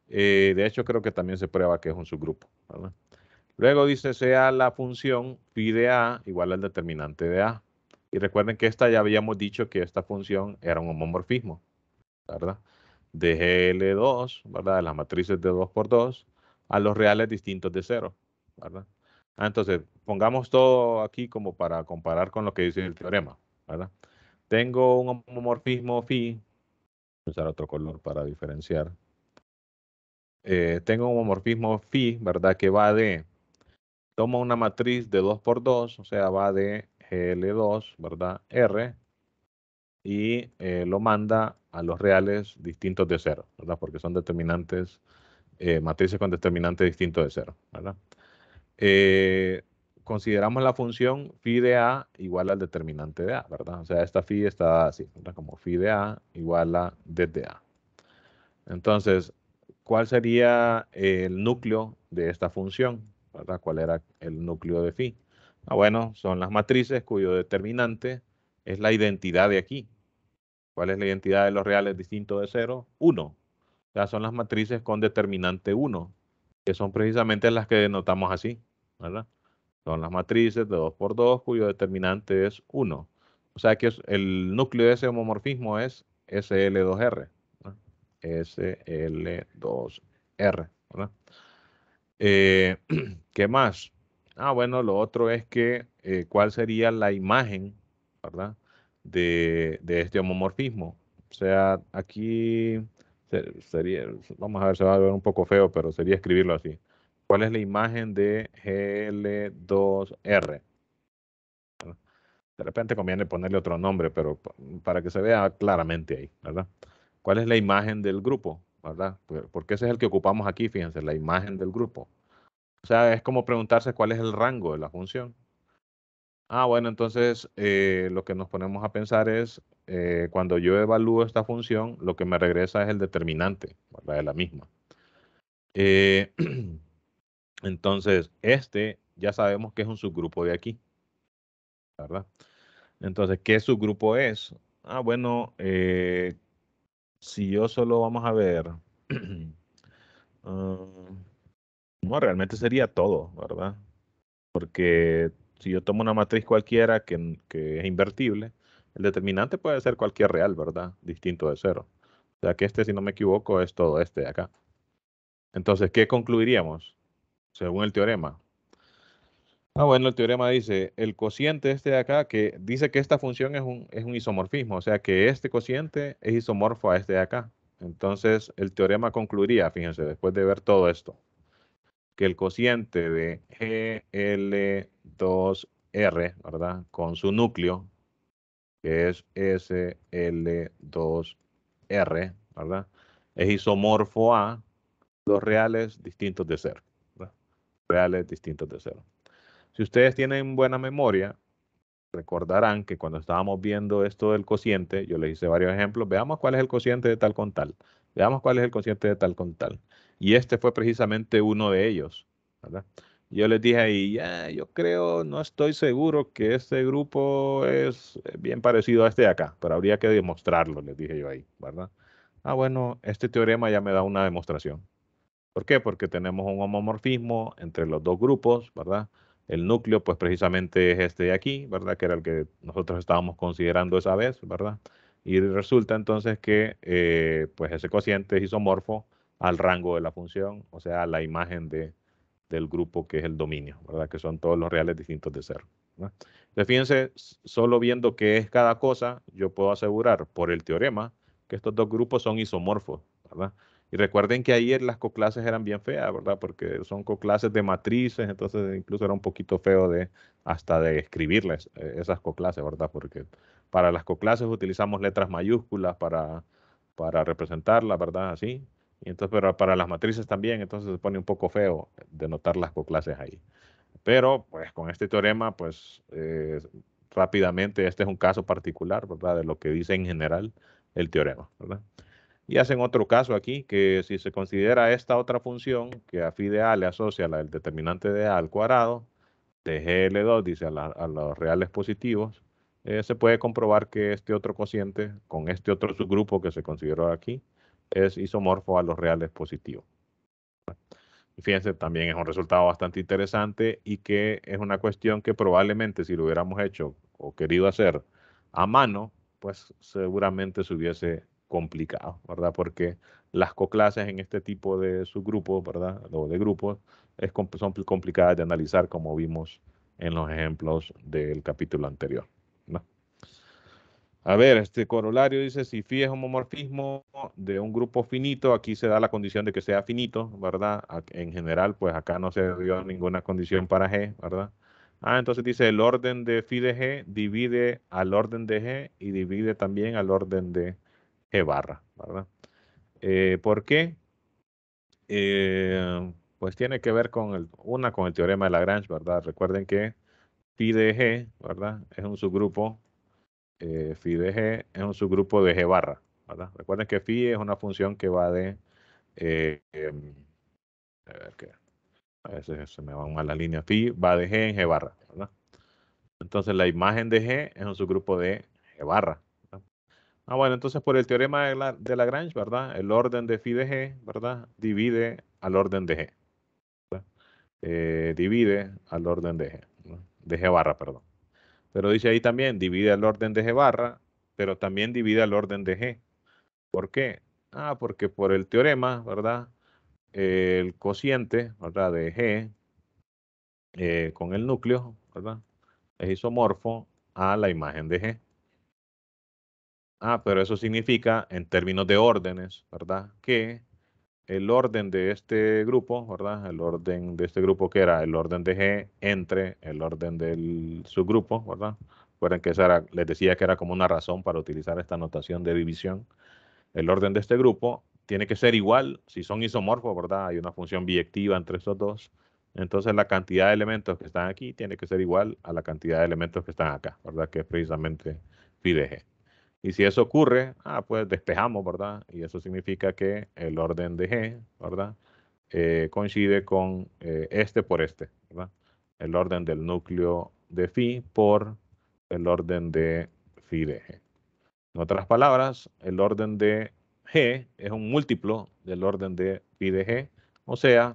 S1: Eh, de hecho, creo que también se prueba que es un subgrupo, ¿verdad? Luego dice sea la función phi de A igual al determinante de A. Y recuerden que esta ya habíamos dicho que esta función era un homomorfismo, ¿verdad? De GL2, ¿verdad? De las matrices de 2 por 2 a los reales distintos de 0, ¿verdad? Ah, entonces, pongamos todo aquí como para comparar con lo que dice el teorema, ¿verdad? Tengo un homomorfismo phi usar otro color para diferenciar. Eh, tengo un homomorfismo phi, ¿verdad? Que va de, toma una matriz de 2 por 2, o sea, va de L2, ¿verdad? R, y eh, lo manda a los reales distintos de 0, ¿verdad? Porque son determinantes, eh, matrices con determinante distinto de 0, ¿verdad? consideramos la función phi de A igual al determinante de A, ¿verdad? O sea, esta phi está así, ¿verdad? Como phi de A igual a D de A. Entonces, ¿cuál sería el núcleo de esta función? ¿Cuál era el núcleo de phi? Ah, bueno, son las matrices cuyo determinante es la identidad de aquí. ¿Cuál es la identidad de los reales distintos de 0? 1. O sea, son las matrices con determinante 1, que son precisamente las que denotamos así, ¿verdad? Son las matrices de 2 por 2 cuyo determinante es 1. O sea que el núcleo de ese homomorfismo es SL2R. r SL2R. r eh, ¿Qué más? Ah, bueno, lo otro es que eh, cuál sería la imagen, ¿verdad? De, de, este homomorfismo. O sea, aquí sería, vamos a ver, se va a ver un poco feo, pero sería escribirlo así cuál es la imagen de GL2R. De repente conviene ponerle otro nombre, pero mm, para que se vea claramente ahí, ¿verdad? ¿Cuál es la imagen del grupo, verdad? Porque ese es el que ocupamos aquí, fíjense, la imagen del grupo. O sea, es como preguntarse cuál es el rango de la función. Ah, bueno, entonces eh, lo que nos ponemos a pensar es, eh, cuando yo evalúo esta función, lo que me regresa es el determinante, ¿verdad? De la misma. Eh, Entonces, este ya sabemos que es un subgrupo de aquí, ¿verdad? Entonces, ¿qué subgrupo es? Ah, bueno, eh, si yo solo vamos a ver, ah, no, realmente sería todo, ¿verdad? Porque si yo tomo una matriz cualquiera que, que, es invertible, el determinante puede ser cualquier real, ¿verdad? Distinto de cero. O sea que este, si no me equivoco, es todo este de acá. Entonces, ¿qué concluiríamos? según el teorema. Ah, bueno, el teorema dice, el cociente este de acá, que dice que esta función es un, es un isomorfismo, o sea que este cociente es isomorfo a este de acá. Entonces, el teorema concluiría, fíjense, después de ver todo esto, que el cociente de GL2R, ¿verdad? Con su núcleo, que es SL2R, ¿verdad? Es isomorfo a los reales distintos de cero reales distintos de cero. Si ustedes tienen buena memoria, recordarán que cuando estábamos viendo esto del cociente, yo les hice varios ejemplos, veamos cuál es el cociente de tal con tal, veamos cuál es el cociente de tal con tal. Y este fue precisamente uno de ellos, Yo les dije ahí, ya, yo creo, no estoy seguro que este grupo es bien parecido a este de acá, pero habría que demostrarlo, les dije yo ahí, ¿verdad? Ah, bueno, este teorema ya me da una demostración. ¿Por qué? Porque tenemos un homomorfismo entre los dos grupos, ¿verdad? El núcleo, pues precisamente es este de aquí, ¿verdad? Que era el que nosotros estábamos considerando esa vez, ¿verdad? Y resulta entonces que, eh, pues ese cociente es isomorfo al rango de la función, o sea, a la imagen de, del grupo que es el dominio, ¿verdad? Que son todos los reales distintos de cero. Entonces, fíjense, solo viendo qué es cada cosa, yo puedo asegurar por el teorema que estos dos grupos son isomorfos, ¿verdad? Y recuerden que ayer las coclases eran bien feas, ¿verdad? Porque son coclases de matrices, entonces incluso era un poquito feo de hasta de escribirles eh, esas coclases, ¿verdad? Porque para las coclases utilizamos letras mayúsculas para, para representarlas, ¿verdad? Así. Y entonces, pero para las matrices también, entonces se pone un poco feo denotar las coclases ahí. Pero, pues, con este teorema, pues, eh, rápidamente, este es un caso particular, ¿verdad? De lo que dice en general el teorema, ¿verdad? Y hacen otro caso aquí, que si se considera esta otra función, que a phi de A le asocia la del determinante de A al cuadrado, de GL2, dice, a, los reales positivos, eh, se puede comprobar que este otro cociente, con este otro subgrupo que se consideró aquí, es isomorfo a los reales positivos. Fíjense, también es un resultado bastante interesante y que es una cuestión que probablemente si lo hubiéramos hecho o querido hacer a mano, pues seguramente se hubiese complicado, ¿verdad? Porque las coclases en este tipo de subgrupos, ¿verdad? O de grupos, son complicadas de analizar, como vimos en los ejemplos del capítulo anterior. A ver, este corolario dice, si phi es homomorfismo de un grupo finito, aquí se da la condición de que sea finito, ¿verdad? En general, pues acá no se dio ninguna condición para G, ¿verdad? Ah, entonces dice, el orden de phi de G divide al orden de G y divide también al orden de G barra, ¿verdad? Eh, ¿Por qué? Eh, pues tiene que ver con el, una con el teorema de Lagrange, ¿verdad? Recuerden que phi de G, ¿verdad? Es un subgrupo, eh, phi de G es un subgrupo de G barra, ¿verdad? Recuerden que phi es una función que va de, eh, em, a ver qué, a veces se me van a la línea, phi va de G en G barra, ¿verdad? Entonces la imagen de G es un subgrupo de G barra, Ah, bueno, entonces por el teorema de, Lagrange, ¿verdad? El orden de phi de G, ¿verdad? Divide al orden de G. Eh, divide al orden de G, de G barra, perdón. Pero dice ahí también, divide al orden de G barra, pero también divide al orden de G. ¿Por qué? Ah, porque por el teorema, ¿verdad? el cociente, ¿verdad? De G eh, con el núcleo, ¿verdad? Es isomorfo a la imagen de G. Ah, pero eso significa, en términos de órdenes, ¿verdad? Que el orden de este grupo, ¿verdad? El orden de este grupo que era el orden de G entre el orden del subgrupo, ¿verdad? Recuerden que les decía que era como una razón para utilizar esta notación de división. El orden de este grupo tiene que ser igual, si son isomorfos, ¿verdad? Hay una función biyectiva entre estos dos. Entonces la cantidad de elementos que están aquí tiene que ser igual a la cantidad de elementos que están acá, ¿verdad? Que es precisamente phi de G. Y si eso ocurre, ah, pues despejamos, ¿verdad? Y eso significa que el orden de G, ¿verdad? Eh, coincide con eh, este por este, ¿verdad? El orden del núcleo de phi por el orden de phi de G. En otras palabras, el orden de G es un múltiplo del orden de phi de G, o sea,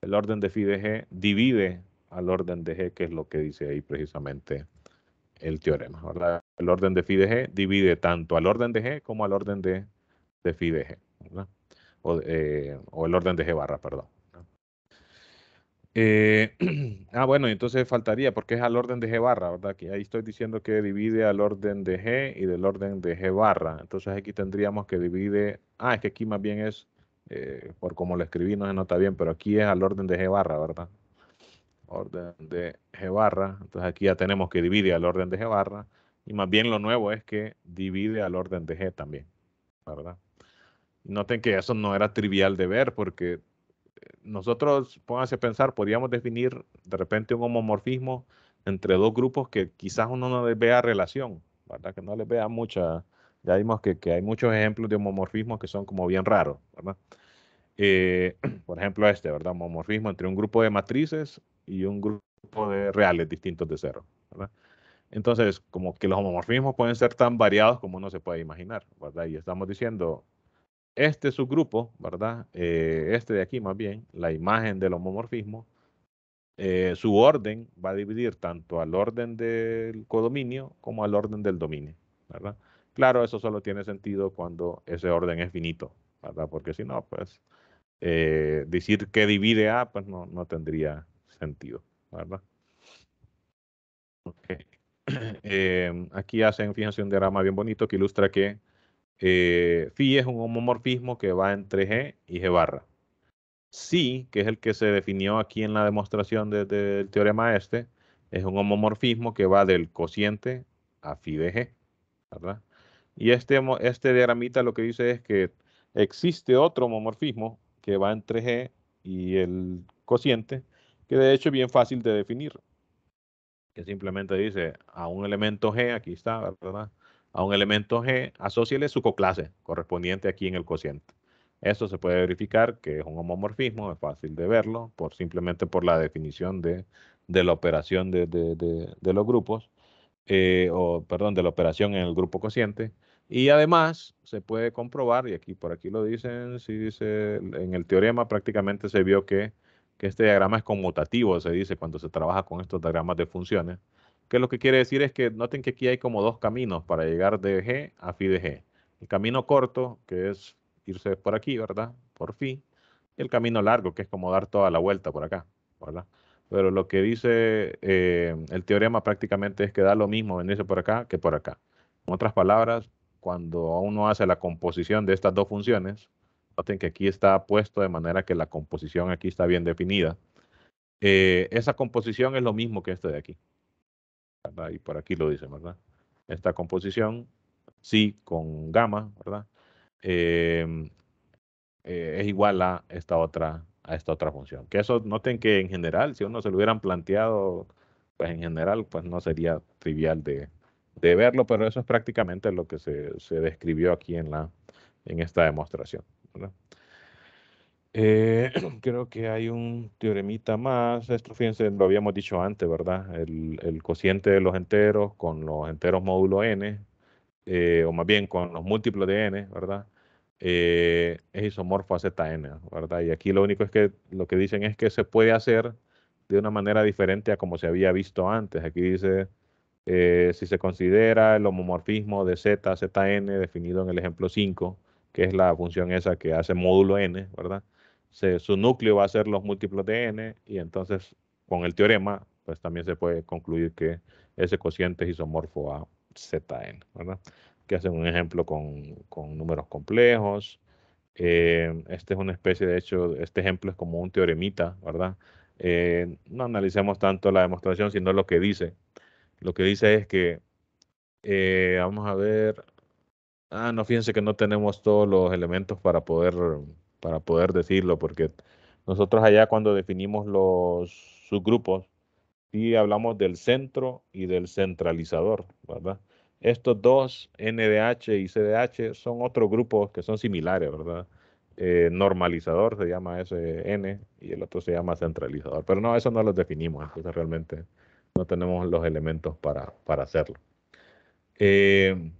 S1: el orden de phi de G divide al orden de G, que es lo que dice ahí precisamente el teorema, ¿verdad? El orden de phi de g divide tanto al orden de g como al orden de, de phi de g. Eh, o, el orden de g barra, perdón. Eh, ah, bueno, entonces faltaría porque es al orden de g barra, ¿verdad? Aquí, ahí estoy diciendo que divide al orden de g y del orden de g barra. Entonces aquí tendríamos que divide... Ah, es que aquí más bien es, eh, por como lo escribí no se nota bien, pero aquí es al orden de g barra, ¿verdad? Orden de g barra. Entonces aquí ya tenemos que divide al orden de g barra y más bien lo nuevo es que divide al orden de G también, ¿verdad? Noten que eso no era trivial de ver porque eh, nosotros, pónganse a pensar, podríamos definir de repente un homomorfismo entre dos grupos que quizás uno no les vea relación, ¿verdad? Que no les vea mucha, ya vimos que, hay muchos ejemplos de homomorfismos que son como bien raros, ¿verdad? Eh, por ejemplo este, ¿verdad? Homomorfismo entre un grupo de matrices y un grupo de reales distintos de cero, ¿verdad? Entonces, como que los homomorfismos pueden ser tan variados como uno se puede imaginar, ¿verdad? Y estamos diciendo, este subgrupo, ¿verdad? Eh, este de aquí más bien, la imagen del homomorfismo, eh, su orden va a dividir tanto al orden del codominio como al orden del dominio, ¿verdad? Claro, eso solo tiene sentido cuando ese orden es finito, ¿verdad? Porque si no, pues eh, decir que divide A, pues no, no tendría sentido, ¿verdad? Okay. Em, aquí hacen, fíjense, un diagrama bien bonito que ilustra que eh, phi es un homomorfismo que va entre G e y G barra. Si, que es el que se definió aquí en la demostración del teorema este, es un homomorfismo que va del cociente a phi de G. Y este, este diagramita lo que dice es que existe otro homomorfismo que va entre G e y el cociente, que de hecho es bien fácil de definir que simplemente dice a un elemento G, aquí está, ¿verdad? A un elemento G, asóciale su coclase correspondiente aquí en el cociente. Esto se puede verificar que es un homomorfismo, es fácil de verlo, por, simplemente por la definición de, la operación de, los grupos, eh, o perdón, de la operación en el grupo cociente. Y además se puede comprobar, y aquí por aquí lo dicen, si dice en el teorema prácticamente se vio que que este diagrama es conmutativo, se dice cuando se trabaja con estos diagramas de funciones, que lo que quiere decir es que noten que aquí hay como dos caminos para llegar de G a phi de G. El camino corto, que es irse por aquí, ¿verdad? Por phi. Y el camino largo, que es como dar toda la vuelta por acá, ¿verdad? Pero lo que dice eh, el teorema prácticamente es que da lo mismo venirse por acá que por acá. En otras palabras, cuando uno hace la composición de estas dos funciones, Noten que aquí está puesto de manera que la composición aquí está bien definida. Eh, esa composición es lo mismo que esta de aquí. Y por aquí lo dice, ¿verdad? Esta composición, sí, con gamma, ¿verdad? Em, eh, es igual a esta otra a esta otra función. Que eso noten que en general, si uno se lo hubieran planteado, pues en general, pues no sería trivial de, de verlo, pero eso es prácticamente lo que se, se describió aquí en, la, en esta demostración. Eh, creo que hay un teoremita más. Esto, fíjense, lo habíamos dicho antes, ¿verdad? El, cociente de los enteros con los enteros módulo n, eh, o más bien con los múltiplos de n, ¿verdad? Eh, es isomorfo a zn, ¿verdad? Y aquí lo único es que lo que dicen es que se puede hacer de una manera diferente a como se había visto antes. Aquí dice, si se considera el homomorfismo de z, a zn definido en el ejemplo 5, que es la función esa que hace módulo n, ¿verdad? su núcleo va a ser los múltiplos de n y entonces con el teorema, pues también se puede concluir que ese cociente es isomorfo a zn, ¿verdad? Que hacen un ejemplo con, números complejos. Eh, este es una especie, de hecho, este ejemplo es como un teoremita, ¿verdad? Eh, no analicemos tanto la demostración, sino lo que dice. Lo que dice es que, eh, vamos a ver, Ah, no, fíjense que no tenemos todos los elementos para poder, para poder decirlo, porque nosotros allá cuando definimos los subgrupos, y hablamos del centro y del centralizador, ¿verdad? Estos dos, NDH y CDH, son otros grupos que son similares, ¿verdad? Eh, normalizador se llama ese N y el otro se llama centralizador. Pero no, eso no lo definimos, entonces realmente no tenemos los elementos para, para hacerlo. Eh,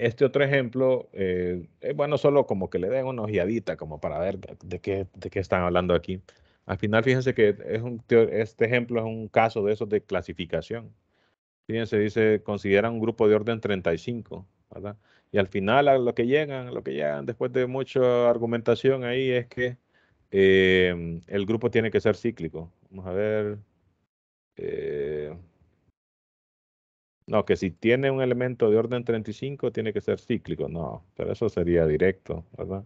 S1: este otro ejemplo, es eh, eh, bueno solo como que le den una ojeadita, como para ver de qué, qué están hablando aquí. Al final, fíjense que es este ejemplo es un caso de esos de clasificación. Fíjense, dice, consideran un grupo de orden 35, ¿verdad? Y al final, a lo que llegan, lo que llegan después de mucha argumentación ahí es que eh, el grupo tiene que ser cíclico. Vamos a ver. No, que si tiene un elemento de orden 35 tiene que ser cíclico. No, pero eso sería directo, ¿verdad?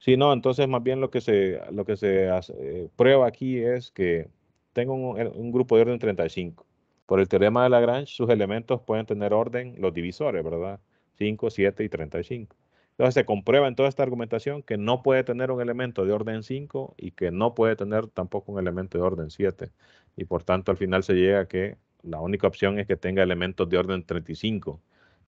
S1: Sí, no, entonces más bien lo que se, lo que se eh, prueba aquí es que tengo un, eh, un, grupo de orden 35. Por el teorema de Lagrange, sus elementos pueden tener orden, los divisores, ¿verdad? 5, 7 y 35. Entonces se comprueba en toda esta argumentación que no puede tener un elemento de orden 5 y que no puede tener tampoco un elemento de orden 7. Y por tanto al final se llega a que la única opción es que tenga elementos de orden 35.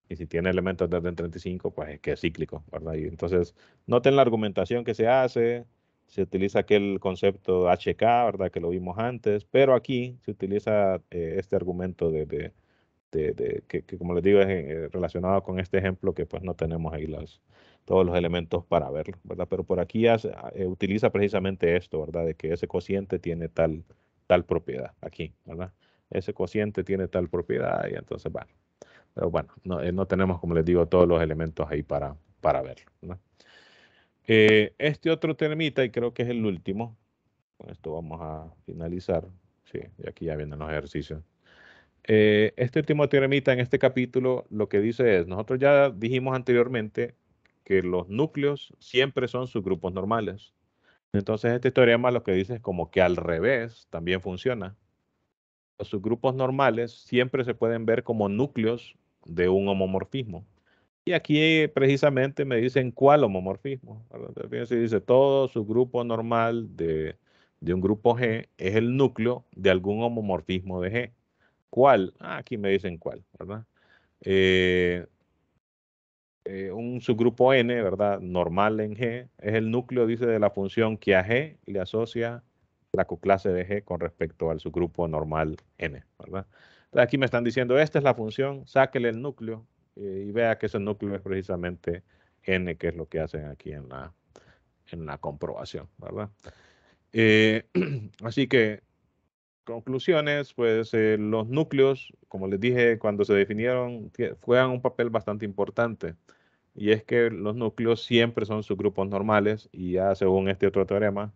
S1: Y si tiene elementos de orden 35, pues es que es cíclico, ¿verdad? Y entonces, noten la argumentación que se hace, se utiliza aquel concepto HK, ¿verdad? Que lo vimos antes, pero aquí se utiliza eh, este argumento de, de, que, como les digo, es eh, relacionado con este ejemplo que pues no tenemos ahí todos los elementos para verlo, ¿verdad? Pero por aquí eh, utiliza precisamente esto, ¿verdad? De que ese cociente tiene tal, tal propiedad aquí, ¿verdad? ese cociente tiene tal propiedad y entonces, bueno. Pero bueno, eh, no, tenemos, como les digo, todos los elementos ahí para, para verlo. Eh, este otro teoremita, y creo que es el último, con esto vamos a finalizar, sí, y aquí ya vienen los ejercicios. Eh, este último teoremita en este capítulo lo que dice es, nosotros ya dijimos anteriormente que los núcleos siempre son subgrupos normales. Entonces este teorema lo que dice es como que al revés también funciona los subgrupos normales siempre se pueden ver como núcleos de un homomorfismo. Y aquí precisamente me dicen cuál homomorfismo. Fíjense, dice todo subgrupo normal de, un grupo G es el núcleo de algún homomorfismo de G. ¿Cuál? Ah, aquí me dicen cuál, ¿verdad? Eh, eh, un subgrupo N, ¿verdad? Normal en G, es el núcleo, dice, de la función que a G le asocia la coclase de G con respecto al subgrupo normal N. aquí me están diciendo, esta es la función, sáquele el núcleo eh, y vea que ese núcleo es precisamente N, que es lo que hacen aquí en la, en la comprobación. Eh, así que, conclusiones, pues eh, los núcleos, como les dije, cuando se definieron, juegan un papel bastante importante y es que los núcleos siempre son subgrupos normales y ya según este otro teorema,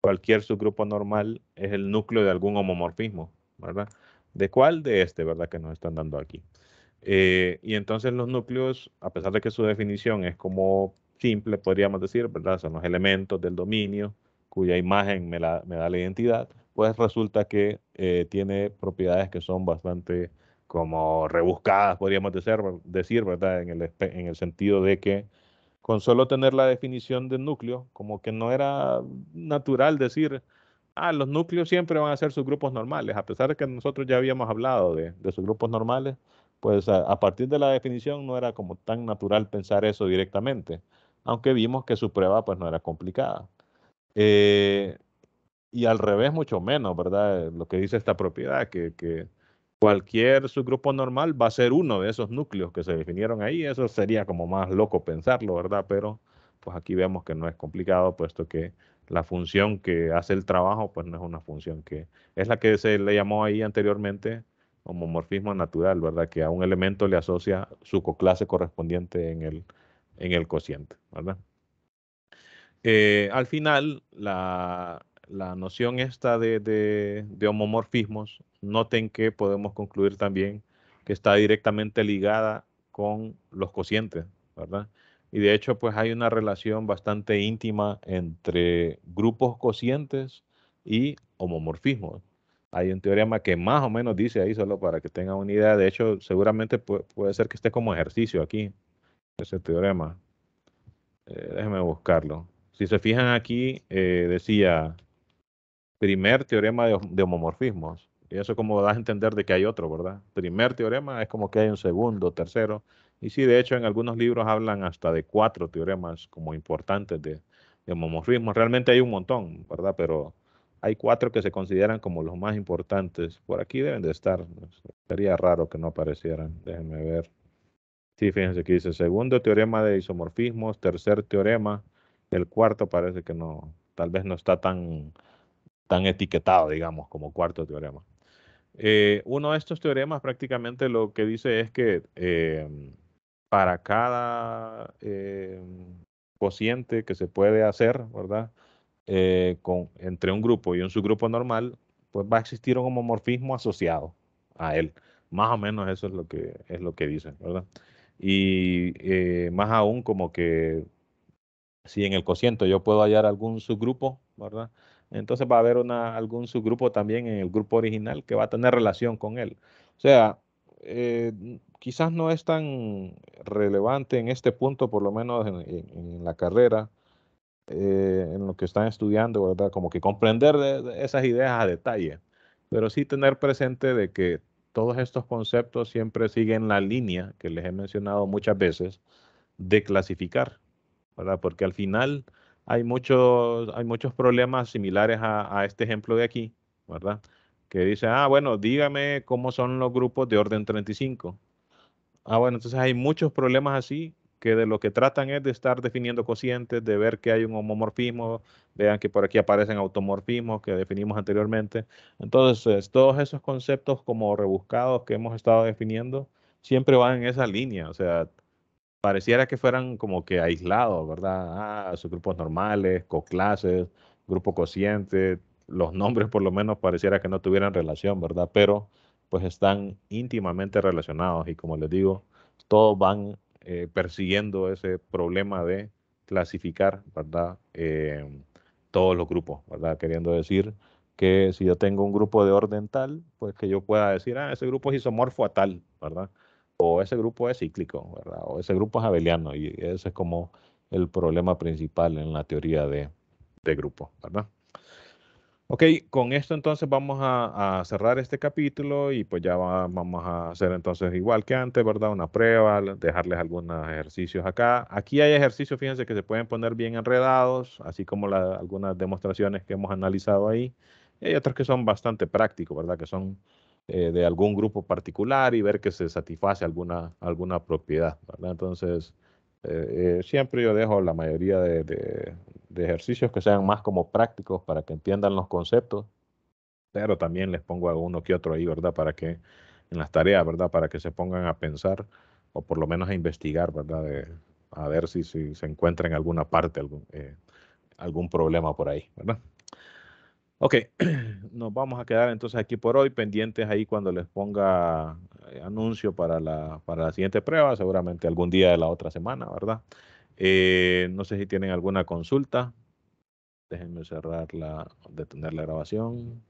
S1: cualquier subgrupo normal es el núcleo de algún homomorfismo, ¿verdad? ¿De cuál? De este, ¿verdad? Que nos están dando aquí. Eh, y entonces los núcleos, a pesar de que su definición es como simple, podríamos decir, ¿verdad? Son los elementos del dominio cuya imagen me, da la identidad, pues resulta que eh, tiene propiedades que son bastante como rebuscadas, podríamos decir, decir ¿verdad? en el sentido de que con solo tener la definición de núcleo, como que no era natural decir, ah, los núcleos siempre van a ser sus grupos normales, a pesar de que nosotros ya habíamos hablado de, de sus grupos normales, pues a, partir de la definición no era como tan natural pensar eso directamente, aunque vimos que su prueba pues no era complicada. Eh, y al revés mucho menos, ¿verdad? Lo que dice esta propiedad, que, que Cualquier subgrupo normal va a ser uno de esos núcleos que se definieron ahí. Eso sería como más loco pensarlo, ¿verdad? Pero pues aquí vemos que no es complicado, puesto que la función que hace el trabajo, pues no es una función que es la que se le llamó ahí anteriormente homomorfismo natural, ¿verdad? Que a un elemento le asocia su coclase correspondiente en el, en el cociente, ¿verdad? Eh, al final, la, noción esta de, homomorfismos Noten que podemos concluir también que está directamente ligada con los cocientes, ¿verdad? Y de hecho, pues hay una relación bastante íntima entre grupos cocientes y homomorfismos. Hay un teorema que más o menos dice ahí, solo para que tengan una idea. De hecho, seguramente puede, ser que esté como ejercicio aquí, ese teorema. Eh, déjenme buscarlo. Si se fijan aquí, eh, decía primer teorema de homomorfismos. Y eso como das a entender de que hay otro, ¿verdad? Primer teorema es como que hay un segundo, tercero. Y sí, de hecho, en algunos libros hablan hasta de cuatro teoremas como importantes de, de homomorfismo. Realmente hay un montón, ¿verdad? Pero hay cuatro que se consideran como los más importantes. Por aquí deben de estar. Sería raro que no aparecieran. Déjenme ver. Sí, fíjense que dice segundo teorema de isomorfismos, tercer teorema. El cuarto parece que no, tal vez no está tan, tan etiquetado, digamos, como cuarto teorema. Eh, uno de estos teoremas prácticamente lo que dice es que em, para cada em, cociente que se puede hacer, ¿verdad? Eh, entre un grupo y un subgrupo normal, pues va a existir un homomorfismo asociado a él. Más o menos eso es lo que, es lo que dicen, ¿verdad? Y eh, más aún como que si en el cociente yo puedo hallar algún subgrupo, ¿verdad? entonces va a haber algún subgrupo también en el grupo original que va a tener relación con él. O sea, eh, quizás no es tan relevante en este punto, por lo menos en, la carrera, eh, en lo que están estudiando, ¿verdad? Como que comprender esas ideas a detalle, pero sí tener presente de que todos estos conceptos siempre siguen la línea que les he mencionado muchas veces de clasificar, ¿verdad? Porque al final hay muchos, hay muchos problemas similares a, a, este ejemplo de aquí, ¿verdad? Que dice, ah, bueno, dígame cómo son los grupos de orden 35. Ah, bueno, entonces hay muchos problemas así que de lo que tratan es de estar definiendo cocientes, de ver que hay un homomorfismo, vean que por aquí aparecen automorfismos que definimos anteriormente. Entonces, todos esos conceptos como rebuscados que hemos estado definiendo siempre van en esa línea, o sea, pareciera que fueran como que aislados, ¿verdad? Ah, sus grupos normales, coclases, grupo cociente, los nombres por lo menos pareciera que no tuvieran relación, ¿verdad? Pero pues están íntimamente relacionados y como les digo, todos van eh, persiguiendo ese problema de clasificar, ¿verdad? Em, todos los grupos, ¿verdad? Queriendo decir que si yo tengo un grupo de orden tal, pues que yo pueda decir, ah, ese grupo es isomorfo a tal, ¿verdad? o ese grupo es cíclico, ¿verdad? O ese grupo es abeliano y ese es como el problema principal en la teoría de, de grupo, ¿verdad? Ok, con esto entonces vamos a, cerrar este capítulo y pues ya vamos a hacer entonces igual que antes, ¿verdad? Una prueba, dejarles algunos ejercicios acá. Aquí hay ejercicios, fíjense que se pueden poner bien enredados, así como algunas demostraciones que hemos analizado ahí. Y hay otros que son bastante prácticos, ¿verdad? Que son eh, de algún grupo particular y ver que se satisface alguna, alguna propiedad. Entonces, eh, eh, siempre yo dejo la mayoría de, ejercicios que sean más como prácticos para que entiendan los conceptos, pero también les pongo a uno que otro ahí, ¿verdad? Para que en las tareas, ¿verdad? Para que se pongan a pensar o por lo menos a investigar, ¿verdad? a ver si, se encuentra en alguna parte algún, algún problema por ahí, ¿verdad? Ok, nos vamos a quedar entonces aquí por hoy, pendientes ahí cuando les ponga eh, anuncio para la, para la siguiente prueba, seguramente algún día de la otra semana, ¿verdad? Eh, no sé si tienen alguna consulta. Déjenme cerrar la, detener la grabación.